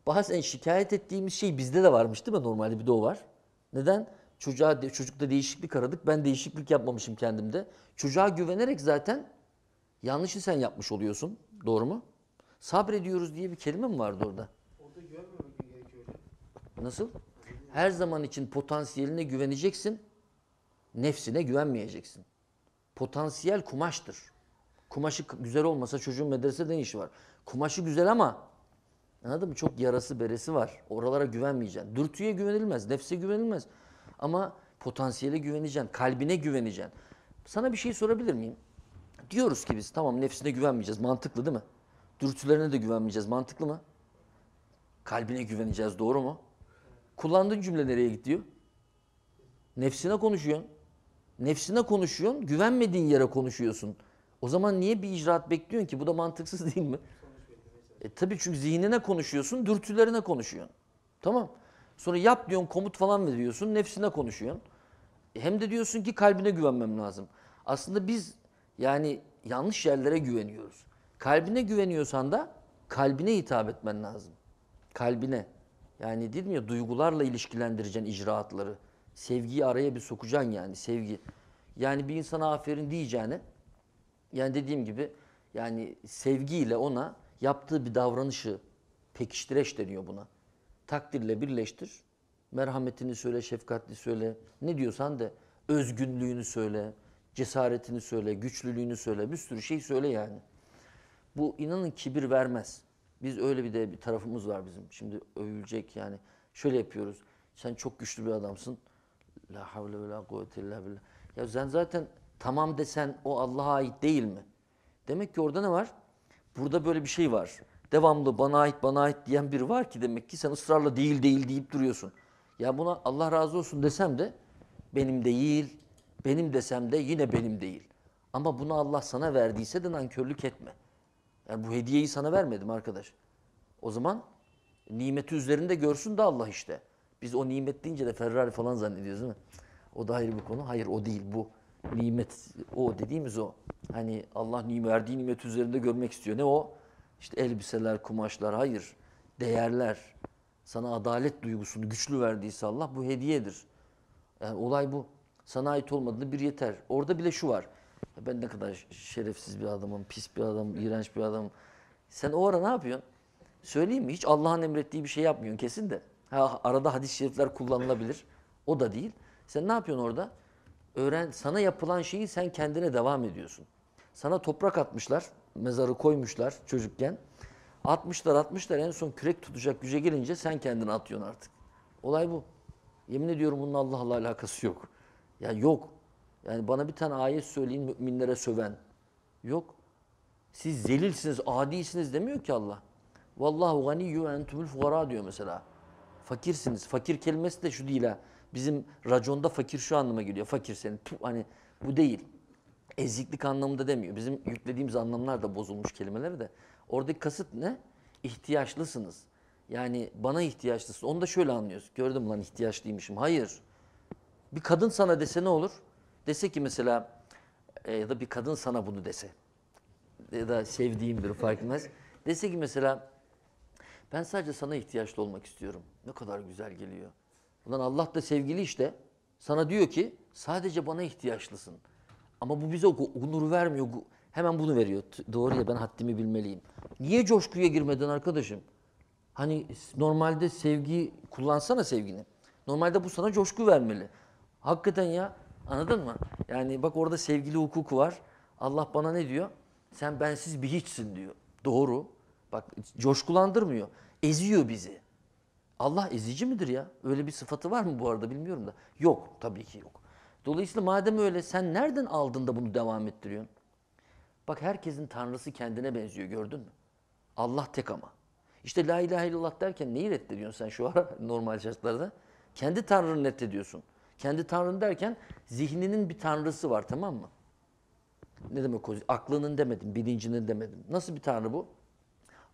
Bazen şikayet ettiğimiz şey bizde de varmış değil mi? Normalde bir de o var. Neden? Çocuğa, çocukta değişiklik aradık. Ben değişiklik yapmamışım kendimde. Çocuğa güvenerek zaten yanlışı sen yapmış oluyorsun. Doğru mu? Sabrediyoruz diye bir kelime mi vardı orada? Orada görmemek gerekiyor Nasıl? Her zaman için potansiyeline güveneceksin. Nefsine güvenmeyeceksin. Potansiyel kumaştır. Kumaşı güzel olmasa çocuğun medreseden işi var. Kumaşı güzel ama anladın mı? Çok yarası beresi var. Oralara güvenmeyeceksin. Dürtüye güvenilmez, nefse güvenilmez. Ama potansiyele güveneceksin, kalbine güveneceksin. Sana bir şey sorabilir miyim? Diyoruz ki biz tamam nefsine güvenmeyeceğiz. Mantıklı değil mi? Dürtülerine de güvenmeyeceğiz. Mantıklı mı? Kalbine güveneceğiz. Doğru mu? Kullandığın cümle nereye gidiyor? Nefsine konuşuyorsun. Nefsine konuşuyorsun. Güvenmediğin yere konuşuyorsun. O zaman niye bir icraat bekliyorsun ki? Bu da mantıksız değil mi? E tabii çünkü zihnine konuşuyorsun, dürtülerine konuşuyorsun. Tamam. Sonra yap diyorsun, komut falan veriyorsun, nefsine konuşuyorsun. E, hem de diyorsun ki kalbine güvenmem lazım. Aslında biz yani yanlış yerlere güveniyoruz. Kalbine güveniyorsan da kalbine hitap etmen lazım. Kalbine. Yani dedim ya duygularla ilişkilendireceksin icraatları. Sevgiyi araya bir sokacaksın yani sevgi. Yani bir insana aferin diyeceğini, yani dediğim gibi yani sevgiyle ona yaptığı bir davranışı pekiştireç deniyor buna. Takdirle birleştir. Merhametini söyle, şefkatli söyle. Ne diyorsan de özgünlüğünü söyle, cesaretini söyle, güçlülüğünü söyle. Bir sürü şey söyle yani. Bu inanın kibir vermez. Biz öyle bir de bir tarafımız var bizim. Şimdi övülecek yani. Şöyle yapıyoruz. Sen çok güçlü bir adamsın. La havle ve la kuvvete illa billah. Ya sen zaten tamam desen o Allah'a ait değil mi? Demek ki orada ne var? Burada böyle bir şey var. Devamlı bana ait bana ait diyen biri var ki demek ki sen ısrarla değil değil deyip duruyorsun. Ya buna Allah razı olsun desem de benim değil, benim desem de yine benim değil. Ama bunu Allah sana verdiyse de nankörlük etme. Yani bu hediyeyi sana vermedim arkadaş. O zaman nimeti üzerinde görsün de Allah işte. Biz o nimet deyince de Ferrari falan zannediyoruz değil mi? O da ayrı bir konu. Hayır o değil bu. Nimet o dediğimiz o. Hani Allah nimet, verdiği nimet üzerinde görmek istiyor. Ne o? İşte elbiseler, kumaşlar. Hayır. Değerler. Sana adalet duygusunu güçlü verdiyse Allah bu hediyedir. Yani olay bu. Sana ait olmadığında bir yeter. Orada bile şu var. Ben ne kadar şerefsiz bir adamım, pis bir adamım, iğrenç bir adamım. Sen o ara ne yapıyorsun? Söyleyeyim mi? Hiç Allah'ın emrettiği bir şey yapmıyorsun kesin de. Ha, arada hadis-i şerifler kullanılabilir. O da değil. Sen ne yapıyorsun orada? Öğren, sana yapılan şeyi sen kendine devam ediyorsun. Sana toprak atmışlar, mezarı koymuşlar çocukken. Atmışlar atmışlar en son kürek tutacak güce gelince sen kendini atıyorsun artık. Olay bu. Yemin ediyorum bunun Allah'la alakası yok. Ya yok. Yani bana bir tane ayet söyleyin müminlere söven. Yok. Siz zelilsiniz, adisiniz demiyor ki Allah. Vallahu ganiyyu entumul fukara diyor mesela. Fakirsiniz. Fakir kelimesi de şu değil ha. Bizim raconda fakir şu anlama geliyor. Fakir senin. hani bu değil. Eziklik anlamında demiyor. Bizim yüklediğimiz anlamlar da bozulmuş kelimeleri de. Oradaki kasıt ne? İhtiyaçlısınız. Yani bana ihtiyaçlısın. Onu da şöyle anlıyoruz. Gördüm lan ihtiyaçlıymışım. Hayır. Bir kadın sana dese ne olur? Dese ki mesela e, ya da bir kadın sana bunu dese ya da sevdiğim bir fark etmez. Dese ki mesela ben sadece sana ihtiyaçlı olmak istiyorum. Ne kadar güzel geliyor. Ulan Allah da sevgili işte. Sana diyor ki sadece bana ihtiyaçlısın. Ama bu bize onur vermiyor. Hemen bunu veriyor. Doğru ya ben haddimi bilmeliyim. Niye coşkuya girmeden arkadaşım? Hani normalde sevgi kullansana sevgini. Normalde bu sana coşku vermeli. Hakikaten ya Anladın mı? Yani bak orada sevgili hukuku var. Allah bana ne diyor? Sen bensiz bir hiçsin diyor. Doğru. Bak coşkulandırmıyor. Eziyor bizi. Allah ezici midir ya? Öyle bir sıfatı var mı bu arada bilmiyorum da. Yok tabii ki yok. Dolayısıyla madem öyle sen nereden aldın da bunu devam ettiriyorsun? Bak herkesin tanrısı kendine benziyor gördün mü? Allah tek ama. İşte la ilahe illallah derken neyi reddediyorsun sen şu ara normal şartlarda? Kendi tanrını reddediyorsun. Kendi tanrın derken zihninin bir tanrısı var tamam mı? Ne demek o? Aklının demedim, bilincinin demedim. Nasıl bir tanrı bu?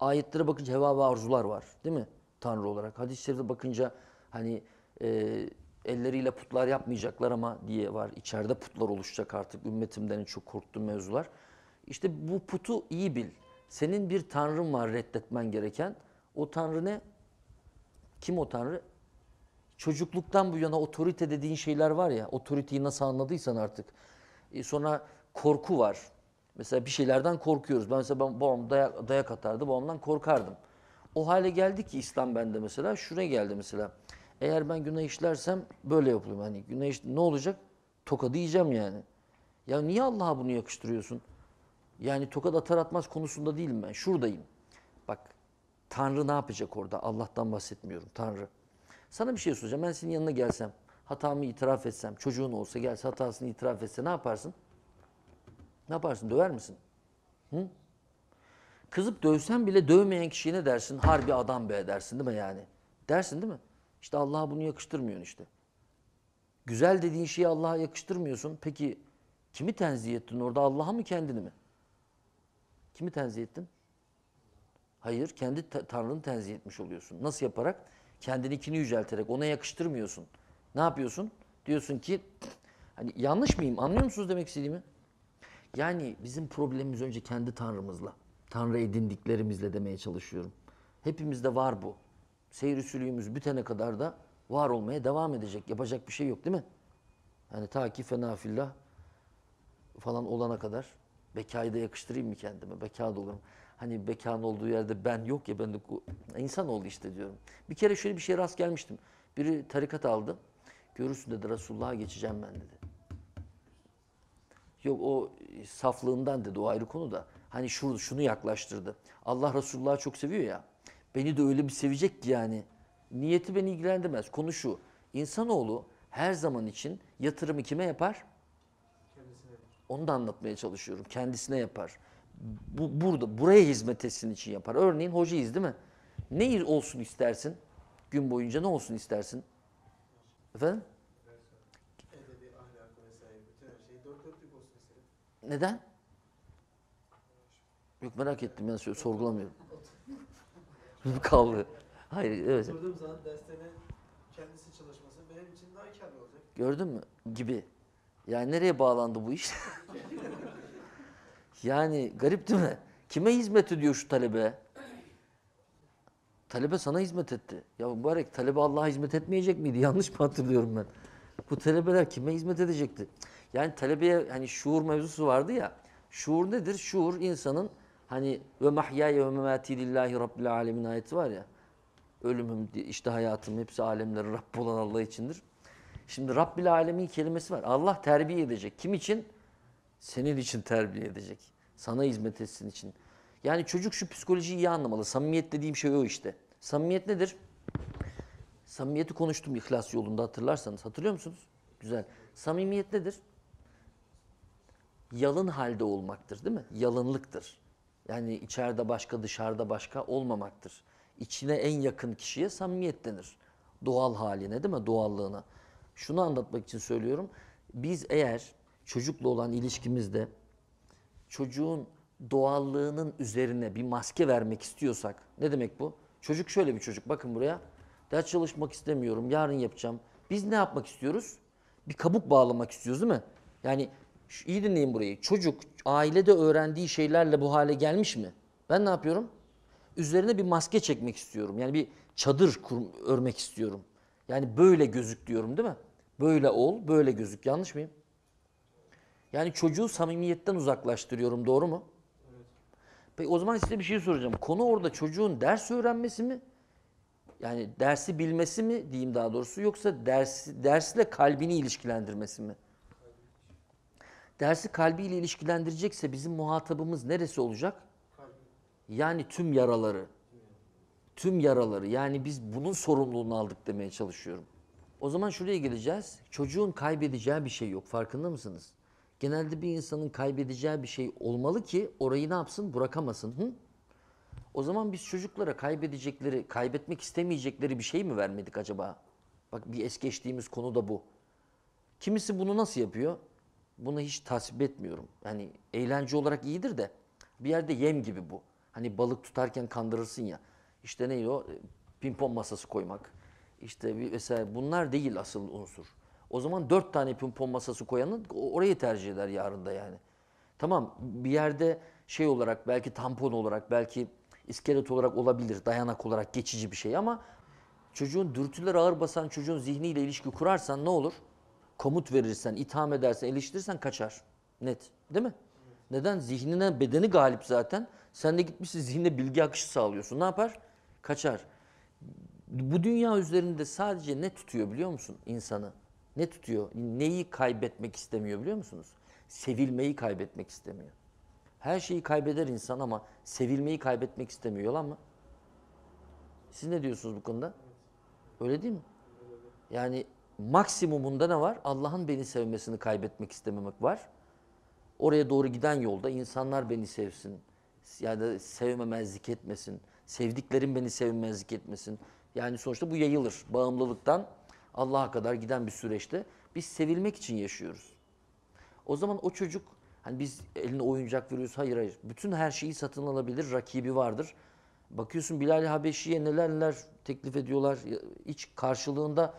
Ayetlere bakınca heva ve arzular var değil mi? Tanrı olarak. Hadis-i şerife bakınca hani e, elleriyle putlar yapmayacaklar ama diye var. İçeride putlar oluşacak artık. Ümmetimden çok korktuğum mevzular. İşte bu putu iyi bil. Senin bir tanrın var reddetmen gereken. O tanrı ne? Kim o tanrı? çocukluktan bu yana otorite dediğin şeyler var ya, otoriteyi nasıl anladıysan artık. E sonra korku var. Mesela bir şeylerden korkuyoruz. Ben mesela ben, babam dayak, dayak atardı, babamdan korkardım. O hale geldi ki İslam bende mesela, şuraya geldi mesela. Eğer ben günah işlersem böyle yapıyorum. Hani günah iş, ne olacak? Tokadı yiyeceğim yani. Ya niye Allah'a bunu yakıştırıyorsun? Yani tokat atar atmaz konusunda değilim ben. Şuradayım. Bak Tanrı ne yapacak orada? Allah'tan bahsetmiyorum. Tanrı. Sana bir şey soracağım. Ben senin yanına gelsem, hatamı itiraf etsem, çocuğun olsa gelse hatasını itiraf etse ne yaparsın? Ne yaparsın? Döver misin? Hı? Kızıp dövsen bile dövmeyen kişiye ne dersin? Harbi adam be dersin değil mi yani? Dersin değil mi? İşte Allah'a bunu yakıştırmıyor işte. Güzel dediğin şeyi Allah'a yakıştırmıyorsun. Peki kimi tenzih ettin orada? Allah'a mı kendini mi? Kimi tenzih ettin? Hayır, kendi Tanrı'nı tenzih etmiş oluyorsun. Nasıl yaparak? Kendininkini yücelterek ona yakıştırmıyorsun. Ne yapıyorsun? Diyorsun ki hani yanlış mıyım? Anlıyor musunuz demek istediğimi? Yani bizim problemimiz önce kendi tanrımızla, tanrı edindiklerimizle demeye çalışıyorum. Hepimizde var bu. Seyrisülüğümüz bitene kadar da var olmaya devam edecek. Yapacak bir şey yok değil mi? Hani ta ki fenafillah falan olana kadar bekayı da yakıştırayım mı kendime? Bekâ da olurum. Hani bekan olduğu yerde ben yok ya ben de insan oldu işte diyorum. Bir kere şöyle bir şey rast gelmiştim. Biri tarikat aldı. Görürsün dedi Resulullah'a geçeceğim ben dedi. Yok o e, saflığından dedi o ayrı konu da. Hani şunu, şunu yaklaştırdı. Allah Resulullah'ı çok seviyor ya. Beni de öyle bir sevecek ki yani. Niyeti beni ilgilendirmez. Konu şu. İnsanoğlu her zaman için yatırımı kime yapar? Kendisine. Onu da anlatmaya çalışıyorum. Kendisine yapar bu, burada, buraya hizmet etsin için yapar. Örneğin hocayız değil mi? Ne olsun istersin? Gün boyunca ne olsun istersin? Efendim? Neden? Yok merak ettim ben sorgulamıyorum. Kaldı. Hayır evet. Sorduğum zaman derslerine kendisi çalışması benim için daha karlı olacak. Gördün mü? Gibi. Yani nereye bağlandı bu iş? Yani garip değil mi? Kime hizmet ediyor şu talebe? Talebe sana hizmet etti. Ya mübarek talebe Allah'a hizmet etmeyecek miydi? Yanlış mı hatırlıyorum ben? Bu talebeler kime hizmet edecekti? Yani talebeye hani şuur mevzusu vardı ya. Şuur nedir? Şuur insanın hani ve mahyaya ve memati lillahi rabbil alemin ayeti var ya. Ölümüm, işte hayatım hepsi alemlerin Rabb olan Allah içindir. Şimdi Rabbil alemin kelimesi var. Allah terbiye edecek. Kim için? Senin için terbiye edecek. Sana hizmet etsin için. Yani çocuk şu psikolojiyi iyi anlamalı. Samimiyet dediğim şey o işte. Samimiyet nedir? Samimiyeti konuştum ihlas yolunda hatırlarsanız. Hatırlıyor musunuz? Güzel. Samimiyet nedir? Yalın halde olmaktır değil mi? Yalınlıktır. Yani içeride başka dışarıda başka olmamaktır. İçine en yakın kişiye samimiyet denir. Doğal haline değil mi? Doğallığına. Şunu anlatmak için söylüyorum. Biz eğer çocukla olan ilişkimizde çocuğun doğallığının üzerine bir maske vermek istiyorsak ne demek bu? Çocuk şöyle bir çocuk bakın buraya. Ders çalışmak istemiyorum, yarın yapacağım. Biz ne yapmak istiyoruz? Bir kabuk bağlamak istiyoruz değil mi? Yani şu, iyi dinleyin burayı. Çocuk ailede öğrendiği şeylerle bu hale gelmiş mi? Ben ne yapıyorum? Üzerine bir maske çekmek istiyorum. Yani bir çadır kur, örmek istiyorum. Yani böyle gözük diyorum değil mi? Böyle ol, böyle gözük. Yanlış mıyım? Yani çocuğu samimiyetten uzaklaştırıyorum doğru mu? Evet. Peki o zaman size bir şey soracağım. Konu orada çocuğun ders öğrenmesi mi? Yani dersi bilmesi mi diyeyim daha doğrusu yoksa dersi dersle kalbini ilişkilendirmesi mi? Dersi kalbiyle ilişkilendirecekse bizim muhatabımız neresi olacak? Kalbi. Yani tüm yaraları. Tüm yaraları. Yani biz bunun sorumluluğunu aldık demeye çalışıyorum. O zaman şuraya geleceğiz. Çocuğun kaybedeceği bir şey yok. Farkında mısınız? Genelde bir insanın kaybedeceği bir şey olmalı ki orayı ne yapsın? Bırakamasın. Hı? O zaman biz çocuklara kaybedecekleri, kaybetmek istemeyecekleri bir şey mi vermedik acaba? Bak bir es geçtiğimiz konu da bu. Kimisi bunu nasıl yapıyor? Bunu hiç tasvip etmiyorum. Yani eğlence olarak iyidir de bir yerde yem gibi bu. Hani balık tutarken kandırırsın ya. İşte neydi o? Pimpon masası koymak. İşte mesela Bunlar değil asıl unsur. O zaman dört tane pimpon masası koyanın orayı tercih eder yarın da yani. Tamam bir yerde şey olarak belki tampon olarak belki iskelet olarak olabilir dayanak olarak geçici bir şey ama çocuğun dürtüler ağır basan çocuğun zihniyle ilişki kurarsan ne olur? Komut verirsen, itham edersen, eleştirirsen kaçar. Net değil mi? Neden? Zihnine bedeni galip zaten. Sen de gitmişsin zihnine bilgi akışı sağlıyorsun. Ne yapar? Kaçar. Bu dünya üzerinde sadece ne tutuyor biliyor musun insanı? ne tutuyor? Neyi kaybetmek istemiyor biliyor musunuz? Sevilmeyi kaybetmek istemiyor. Her şeyi kaybeder insan ama sevilmeyi kaybetmek istemiyor. lan mı? Siz ne diyorsunuz bu konuda? Öyle değil mi? Yani maksimumunda ne var? Allah'ın beni sevmesini kaybetmek istememek var. Oraya doğru giden yolda insanlar beni sevsin. Yani sevmemezlik etmesin. Sevdiklerim beni sevmemezlik etmesin. Yani sonuçta bu yayılır. Bağımlılıktan Allah'a kadar giden bir süreçte biz sevilmek için yaşıyoruz. O zaman o çocuk hani biz eline oyuncak veriyoruz. Hayır hayır. Bütün her şeyi satın alabilir. Rakibi vardır. Bakıyorsun Bilal Habeşi'ye neler neler teklif ediyorlar. Hiç karşılığında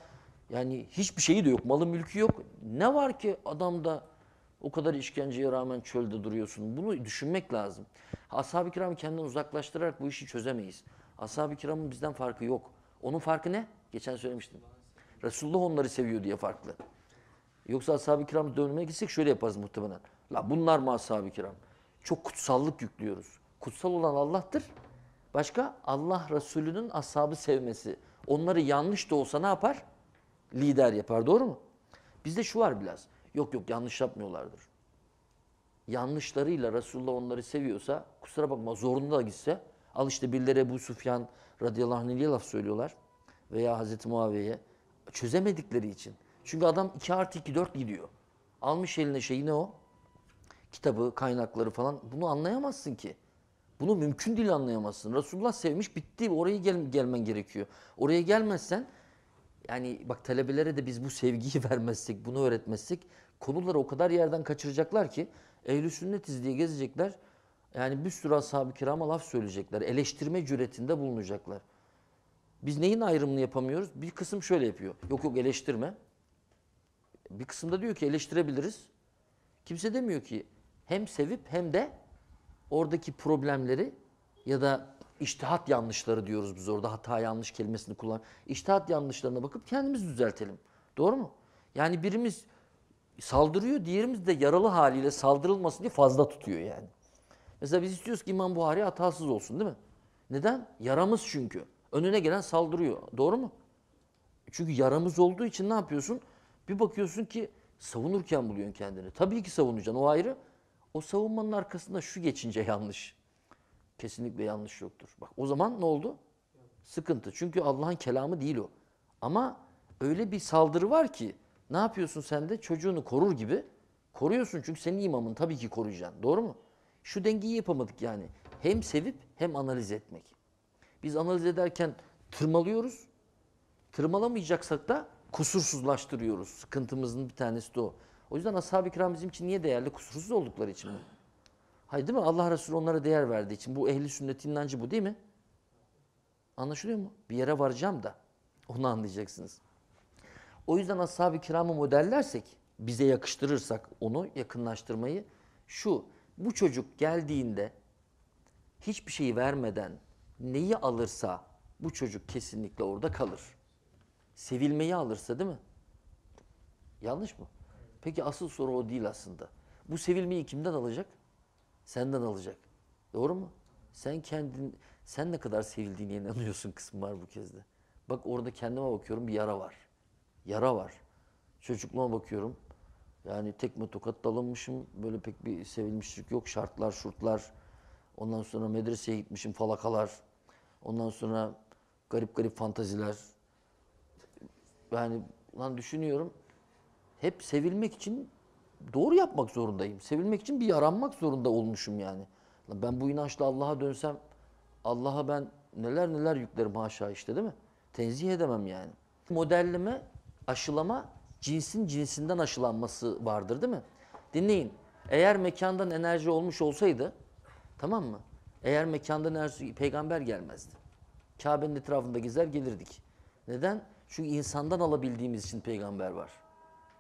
yani hiçbir şeyi de yok. Malı mülkü yok. Ne var ki adamda o kadar işkenceye rağmen çölde duruyorsun. Bunu düşünmek lazım. Ashab-ı kiramı kendinden uzaklaştırarak bu işi çözemeyiz. Ashab-ı kiramın bizden farkı yok. Onun farkı ne? Geçen söylemiştim. Resulullah onları seviyor diye farklı. Yoksa ashab-ı kiram dönmeye gitsek şöyle yaparız muhtemelen. La bunlar mı ashab-ı kiram? Çok kutsallık yüklüyoruz. Kutsal olan Allah'tır. Başka Allah Resulü'nün ashabı sevmesi. Onları yanlış da olsa ne yapar? Lider yapar doğru mu? Bizde şu var biraz. Yok yok yanlış yapmıyorlardır. Yanlışlarıyla Resulullah onları seviyorsa kusura bakma zorunda da gitse al işte birileri bu Sufyan radıyallahu anh'e laf söylüyorlar veya Hazreti Muaviye'ye Çözemedikleri için. Çünkü adam 2 artı 2 4 gidiyor. Almış eline şeyi ne o? Kitabı, kaynakları falan. Bunu anlayamazsın ki. Bunu mümkün değil anlayamazsın. Resulullah sevmiş bitti. Oraya gel gelmen gerekiyor. Oraya gelmezsen yani bak talebelere de biz bu sevgiyi vermezsek, bunu öğretmezsek konuları o kadar yerden kaçıracaklar ki ehli sünnetiz diye gezecekler. Yani bir sürü ashab-ı kirama laf söyleyecekler. Eleştirme cüretinde bulunacaklar. Biz neyin ayrımını yapamıyoruz? Bir kısım şöyle yapıyor. Yok yok eleştirme. Bir kısımda diyor ki eleştirebiliriz. Kimse demiyor ki hem sevip hem de oradaki problemleri ya da iştihat yanlışları diyoruz biz orada hata yanlış kelimesini kullan. İştihat yanlışlarına bakıp kendimiz düzeltelim. Doğru mu? Yani birimiz saldırıyor, diğerimiz de yaralı haliyle saldırılmasın diye fazla tutuyor yani. Mesela biz istiyoruz ki İmam Buhari hatasız olsun değil mi? Neden? Yaramız çünkü. Önüne gelen saldırıyor. Doğru mu? Çünkü yaramız olduğu için ne yapıyorsun? Bir bakıyorsun ki savunurken buluyorsun kendini. Tabii ki savunacaksın o ayrı. O savunmanın arkasında şu geçince yanlış. Kesinlikle yanlış yoktur. Bak o zaman ne oldu? Sıkıntı. Çünkü Allah'ın kelamı değil o. Ama öyle bir saldırı var ki ne yapıyorsun sen de çocuğunu korur gibi koruyorsun. Çünkü senin imamın tabii ki koruyacaksın. Doğru mu? Şu dengeyi yapamadık yani. Hem sevip hem analiz etmek. Biz analiz ederken tırmalıyoruz. Tırmalamayacaksak da kusursuzlaştırıyoruz. Sıkıntımızın bir tanesi de o. O yüzden ashab-ı kiram bizim için niye değerli? Kusursuz oldukları için mi? Hayır değil mi? Allah Resulü onlara değer verdiği için. Bu ehli sünnetin inancı bu değil mi? Anlaşılıyor mu? Bir yere varacağım da onu anlayacaksınız. O yüzden ashab-ı kiramı modellersek, bize yakıştırırsak onu yakınlaştırmayı şu, bu çocuk geldiğinde hiçbir şeyi vermeden, neyi alırsa bu çocuk kesinlikle orada kalır. Sevilmeyi alırsa değil mi? Yanlış mı? Peki asıl soru o değil aslında. Bu sevilmeyi kimden alacak? Senden alacak. Doğru mu? Sen kendin, sen ne kadar sevildiğine inanıyorsun kısmı var bu kez de. Bak orada kendime bakıyorum bir yara var. Yara var. Çocukluğuma bakıyorum. Yani tekme tokat dalınmışım. Böyle pek bir sevilmişlik yok. Şartlar, şurtlar, Ondan sonra medreseye gitmişim falakalar. Ondan sonra garip garip fantaziler. Yani lan düşünüyorum. Hep sevilmek için doğru yapmak zorundayım. Sevilmek için bir yaranmak zorunda olmuşum yani. Lan ben bu inançla Allah'a dönsem Allah'a ben neler neler yüklerim haşa işte değil mi? Tenzih edemem yani. Modelleme, aşılama cinsin cinsinden aşılanması vardır değil mi? Dinleyin. Eğer mekandan enerji olmuş olsaydı Tamam mı? Eğer mekanda her peygamber gelmezdi. Kabe'nin etrafında gezer gelirdik. Neden? Çünkü insandan alabildiğimiz için peygamber var.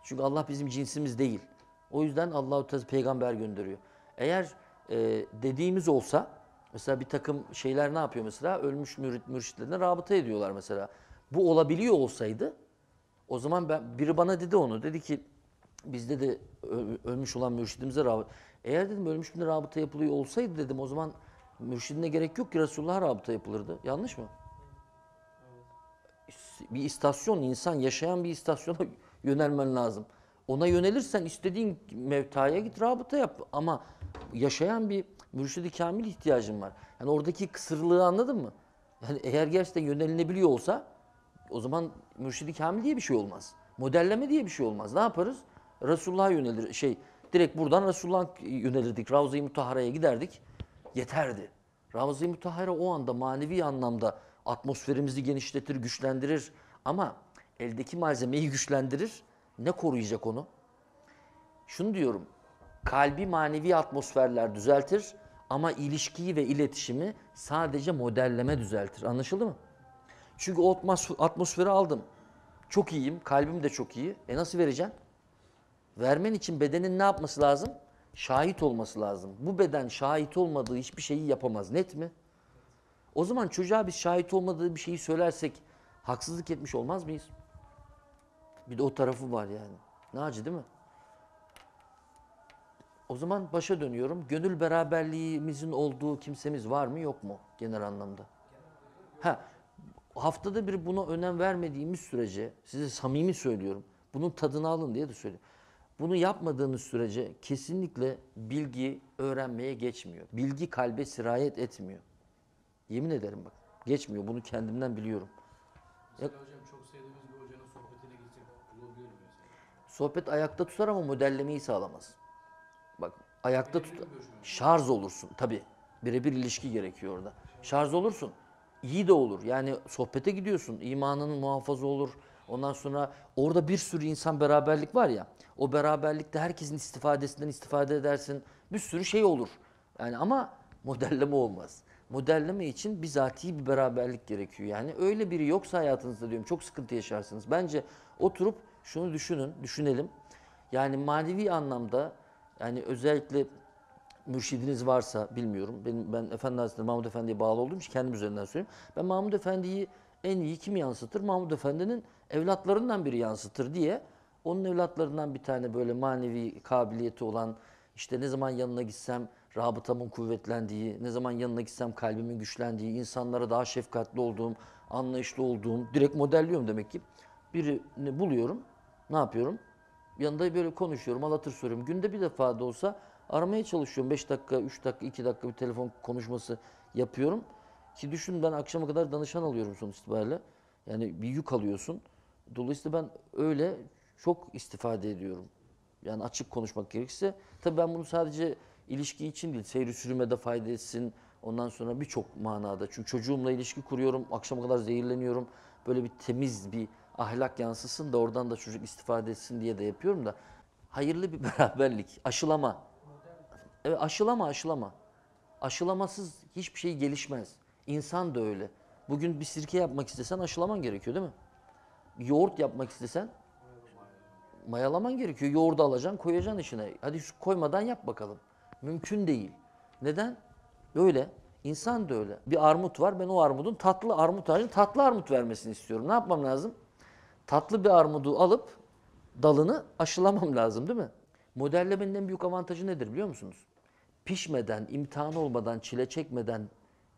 Çünkü Allah bizim cinsimiz değil. O yüzden Allahu Teala peygamber gönderiyor. Eğer e, dediğimiz olsa mesela bir takım şeyler ne yapıyor mesela ölmüş mürit mürşitlerine rabıta ediyorlar mesela. Bu olabiliyor olsaydı o zaman ben biri bana dedi onu. Dedi ki bizde de ölmüş olan mürşidimize rabıta eğer dedim ölmüşümde rabıta yapılıyor olsaydı dedim o zaman mürşidine gerek yok ki Resulullah'a rabıta yapılırdı. Yanlış mı? Bir istasyon, insan yaşayan bir istasyona yönelmen lazım. Ona yönelirsen istediğin mevtaya git rabıta yap ama yaşayan bir mürşidi kamil ihtiyacın var. Yani oradaki kısırlığı anladın mı? Yani eğer gerçekten yönelinebiliyor olsa o zaman mürşidi kamil diye bir şey olmaz. Modelleme diye bir şey olmaz. Ne yaparız? Resulullah'a yönelir şey direkt buradan Resulullah'a yönelirdik. Ravza-i Mutahara'ya giderdik. Yeterdi. Ravza-i Mutahara o anda manevi anlamda atmosferimizi genişletir, güçlendirir. Ama eldeki malzemeyi güçlendirir. Ne koruyacak onu? Şunu diyorum. Kalbi manevi atmosferler düzeltir ama ilişkiyi ve iletişimi sadece modelleme düzeltir. Anlaşıldı mı? Çünkü o atmosferi aldım. Çok iyiyim, kalbim de çok iyi. E nasıl vereceğim? Vermen için bedenin ne yapması lazım? Şahit olması lazım. Bu beden şahit olmadığı hiçbir şeyi yapamaz. Net mi? O zaman çocuğa biz şahit olmadığı bir şeyi söylersek haksızlık etmiş olmaz mıyız? Bir de o tarafı var yani. Naci, değil mi? O zaman başa dönüyorum. Gönül beraberliğimizin olduğu kimsemiz var mı yok mu genel anlamda? Ha, haftada bir buna önem vermediğimiz sürece size samimi söylüyorum. Bunun tadını alın diye de söylüyorum. Bunu yapmadığınız sürece kesinlikle bilgi öğrenmeye geçmiyor. Bilgi kalbe sirayet etmiyor. Yemin ederim bak. Geçmiyor. Bunu kendimden biliyorum. ya, hocam çok sevdiğimiz bir hocanın sohbetine gitsek bulabilir mi? Sohbet ayakta tutar ama modellemeyi sağlamaz. Bak ayakta tut şarj olursun tabi. Birebir ilişki gerekiyor orada. Şarj olursun. İyi de olur. Yani sohbete gidiyorsun. İmanının muhafaza olur Ondan sonra orada bir sürü insan beraberlik var ya. O beraberlikte herkesin istifadesinden istifade edersin. Bir sürü şey olur. Yani ama modelleme olmaz. Modelleme için bizatihi bir beraberlik gerekiyor. Yani öyle biri yoksa hayatınızda diyorum çok sıkıntı yaşarsınız. Bence oturup şunu düşünün, düşünelim. Yani manevi anlamda yani özellikle mürşidiniz varsa bilmiyorum. Benim, ben Efendi Hazretleri Mahmud Efendi'ye bağlı olduğum için kendim üzerinden söyleyeyim. Ben Mahmud Efendi'yi en iyi kim yansıtır? Mahmud Efendi'nin evlatlarından biri yansıtır diye onun evlatlarından bir tane böyle manevi kabiliyeti olan işte ne zaman yanına gitsem rabıtamın kuvvetlendiği, ne zaman yanına gitsem kalbimin güçlendiği, insanlara daha şefkatli olduğum, anlayışlı olduğum, direkt modelliyorum demek ki. Birini buluyorum, ne yapıyorum? Yanında böyle konuşuyorum, alatır soruyorum. Günde bir defa da olsa aramaya çalışıyorum. 5 dakika, 3 dakika, 2 dakika bir telefon konuşması yapıyorum. Ki düşün ben akşama kadar danışan alıyorum sonuç itibariyle. Yani bir yük alıyorsun. Dolayısıyla ben öyle çok istifade ediyorum. Yani açık konuşmak gerekirse. Tabii ben bunu sadece ilişki için değil, seyri sürüme de fayda etsin. Ondan sonra birçok manada. Çünkü çocuğumla ilişki kuruyorum, akşama kadar zehirleniyorum. Böyle bir temiz bir ahlak yansısın da oradan da çocuk istifade etsin diye de yapıyorum da. Hayırlı bir beraberlik, aşılama. Evet, aşılama, aşılama. Aşılamasız hiçbir şey gelişmez. İnsan da öyle. Bugün bir sirke yapmak istesen aşılaman gerekiyor değil mi? Yoğurt yapmak istesen mayalaman gerekiyor. Yoğurdu alacaksın, koyacaksın içine. Hadi koymadan yap bakalım. Mümkün değil. Neden? Öyle. İnsan da öyle. Bir armut var. Ben o armudun tatlı armut ağacının tatlı armut vermesini istiyorum. Ne yapmam lazım? Tatlı bir armudu alıp dalını aşılamam lazım değil mi? Modellemenin en büyük avantajı nedir biliyor musunuz? Pişmeden, imtihan olmadan, çile çekmeden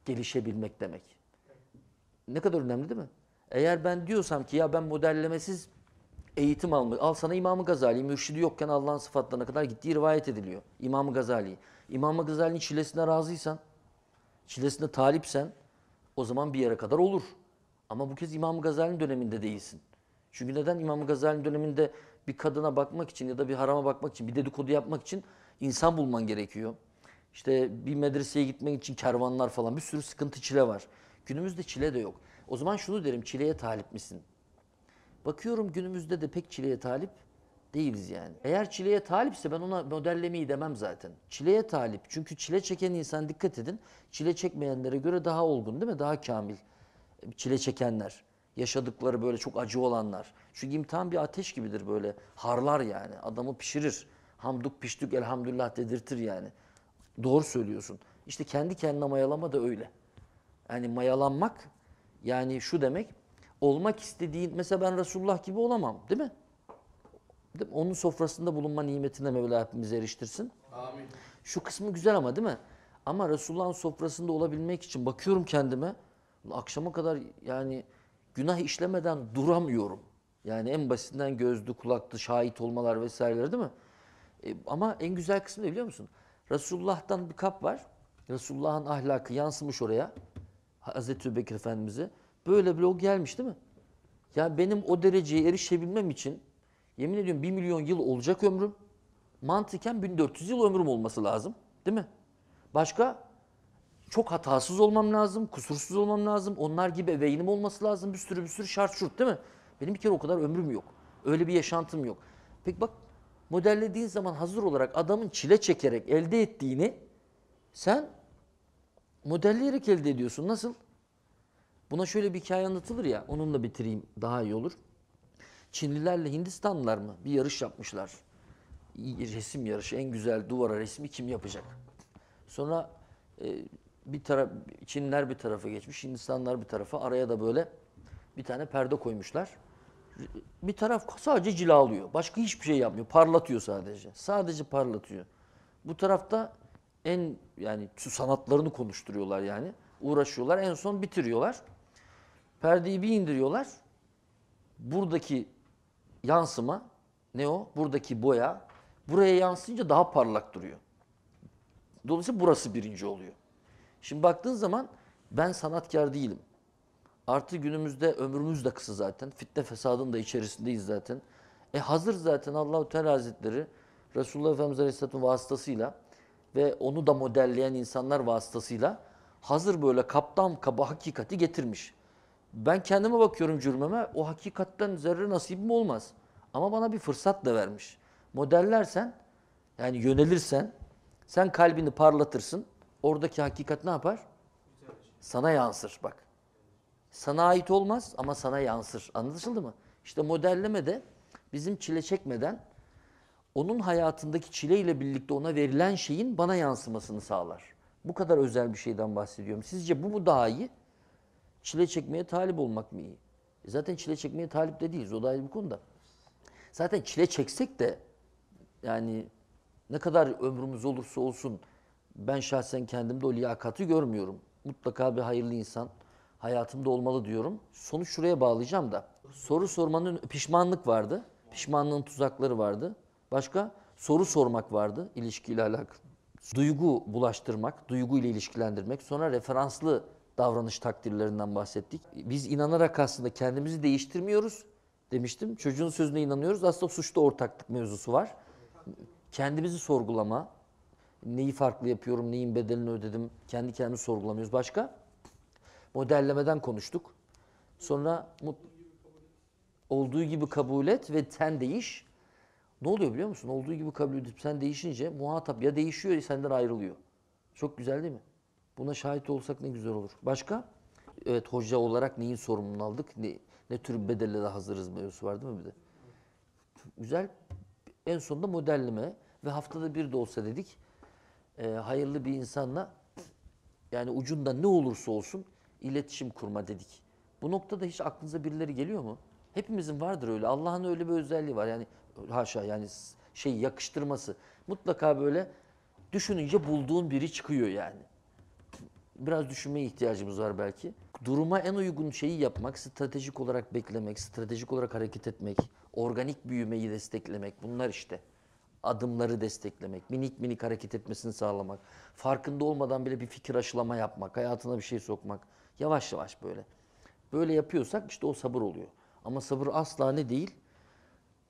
gelişebilmek demek. Ne kadar önemli değil mi? Eğer ben diyorsam ki ya ben modellemesiz eğitim almak, al sana İmam-ı Gazali, mürşidi yokken Allah'ın sıfatlarına kadar gittiği rivayet ediliyor. İmam-ı Gazali. İmam-ı Gazali'nin çilesine razıysan, çilesine talipsen o zaman bir yere kadar olur. Ama bu kez İmam-ı Gazali'nin döneminde değilsin. Çünkü neden İmam-ı Gazali'nin döneminde bir kadına bakmak için ya da bir harama bakmak için, bir dedikodu yapmak için insan bulman gerekiyor. İşte bir medreseye gitmek için kervanlar falan bir sürü sıkıntı çile var. Günümüzde çile de yok. O zaman şunu derim çileye talip misin? Bakıyorum günümüzde de pek çileye talip değiliz yani. Eğer çileye talipse ben ona modellemeyi demem zaten. Çileye talip. Çünkü çile çeken insan dikkat edin. Çile çekmeyenlere göre daha olgun değil mi? Daha kamil. E, çile çekenler. Yaşadıkları böyle çok acı olanlar. Çünkü imtihan bir ateş gibidir böyle. Harlar yani. Adamı pişirir. Hamduk piştük elhamdülillah dedirtir yani. Doğru söylüyorsun. İşte kendi kendine mayalama da öyle. Yani mayalanmak yani şu demek olmak istediğin mesela ben Resulullah gibi olamam değil mi? Değil mi? Onun sofrasında bulunma nimetine Mevla hepimizi eriştirsin. Amin. Şu kısmı güzel ama değil mi? Ama Resulullah'ın sofrasında olabilmek için bakıyorum kendime akşama kadar yani günah işlemeden duramıyorum. Yani en basitinden gözdü, kulaktı, şahit olmalar vesaireler değil mi? E, ama en güzel kısmı ne biliyor musun? Resulullah'tan bir kap var. Resulullah'ın ahlakı yansımış oraya. Hazreti Bekir Efendimiz'e. Böyle bile o gelmiş değil mi? Ya benim o dereceye erişebilmem için yemin ediyorum 1 milyon yıl olacak ömrüm. Mantıken 1400 yıl ömrüm olması lazım. Değil mi? Başka? Çok hatasız olmam lazım, kusursuz olmam lazım. Onlar gibi ebeynim olması lazım. Bir sürü bir sürü şart şurt değil mi? Benim bir kere o kadar ömrüm yok. Öyle bir yaşantım yok. Peki bak modellediğin zaman hazır olarak adamın çile çekerek elde ettiğini sen modelleyerek elde ediyorsun. Nasıl? Buna şöyle bir hikaye anlatılır ya, onunla bitireyim daha iyi olur. Çinlilerle Hindistanlılar mı bir yarış yapmışlar. Resim yarışı, en güzel duvara resmi kim yapacak? Sonra e, bir taraf Çinliler bir tarafa geçmiş, Hindistanlar bir tarafa. Araya da böyle bir tane perde koymuşlar. Bir taraf sadece cilalıyor. Başka hiçbir şey yapmıyor. Parlatıyor sadece. Sadece parlatıyor. Bu tarafta en yani sanatlarını konuşturuyorlar yani. Uğraşıyorlar. En son bitiriyorlar. Perdeyi bir indiriyorlar. Buradaki yansıma ne o? Buradaki boya buraya yansıyınca daha parlak duruyor. Dolayısıyla burası birinci oluyor. Şimdi baktığın zaman ben sanatkar değilim. Artı günümüzde ömrümüz de kısa zaten. Fitne fesadın da içerisindeyiz zaten. E hazır zaten Allahu Teala Hazretleri Resulullah Efendimiz Aleyhisselatü'nün vasıtasıyla ve onu da modelleyen insanlar vasıtasıyla hazır böyle kaptan kaba hakikati getirmiş. Ben kendime bakıyorum cürmeme o hakikatten zerre nasibim olmaz. Ama bana bir fırsat da vermiş. Modellersen yani yönelirsen sen kalbini parlatırsın. Oradaki hakikat ne yapar? Sana yansır bak. Sana ait olmaz ama sana yansır. Anlaşıldı mı? İşte modelleme de bizim çile çekmeden onun hayatındaki çileyle birlikte ona verilen şeyin bana yansımasını sağlar. Bu kadar özel bir şeyden bahsediyorum. Sizce bu mu daha iyi? Çile çekmeye talip olmak mı iyi? E zaten çile çekmeye talip de değiliz. O da ayrı bir konuda. Zaten çile çeksek de yani ne kadar ömrümüz olursa olsun ben şahsen kendimde o liyakatı görmüyorum. Mutlaka bir hayırlı insan, hayatımda olmalı diyorum. Sonuç şuraya bağlayacağım da. Soru sormanın pişmanlık vardı. Pişmanlığın tuzakları vardı. Başka soru sormak vardı ilişkiyle alakalı. Duygu bulaştırmak, duygu ile ilişkilendirmek. Sonra referanslı davranış takdirlerinden bahsettik. Biz inanarak aslında kendimizi değiştirmiyoruz demiştim. Çocuğun sözüne inanıyoruz. Aslında suçta ortaklık mevzusu var. Kendimizi sorgulama, neyi farklı yapıyorum, neyin bedelini ödedim, kendi kendimi sorgulamıyoruz. Başka? Modellemeden konuştuk. Sonra olduğu gibi kabul et ve sen değiş. Ne oluyor biliyor musun? Olduğu gibi kabul edip sen değişince muhatap ya değişiyor ya senden ayrılıyor. Çok güzel değil mi? Buna şahit olsak ne güzel olur. Başka? Evet hoca olarak neyin sorumluluğunu aldık? Ne, ne tür bedelle de hazırız mevzusu var değil mi bir de? Güzel. En sonunda modelleme ve haftada bir de olsa dedik. E, hayırlı bir insanla yani ucunda ne olursa olsun iletişim kurma dedik. Bu noktada hiç aklınıza birileri geliyor mu? Hepimizin vardır öyle. Allah'ın öyle bir özelliği var. Yani haşa yani şey yakıştırması. Mutlaka böyle düşününce bulduğun biri çıkıyor yani. Biraz düşünmeye ihtiyacımız var belki. Duruma en uygun şeyi yapmak, stratejik olarak beklemek, stratejik olarak hareket etmek, organik büyümeyi desteklemek bunlar işte. Adımları desteklemek, minik minik hareket etmesini sağlamak, farkında olmadan bile bir fikir aşılama yapmak, hayatına bir şey sokmak, Yavaş yavaş böyle. Böyle yapıyorsak işte o sabır oluyor. Ama sabır asla ne değil?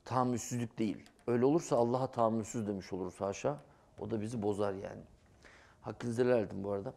Tahammülsüzlük değil. Öyle olursa Allah'a tahammülsüz demiş oluruz haşa. O da bizi bozar yani. Hakkınızı helal edin bu arada.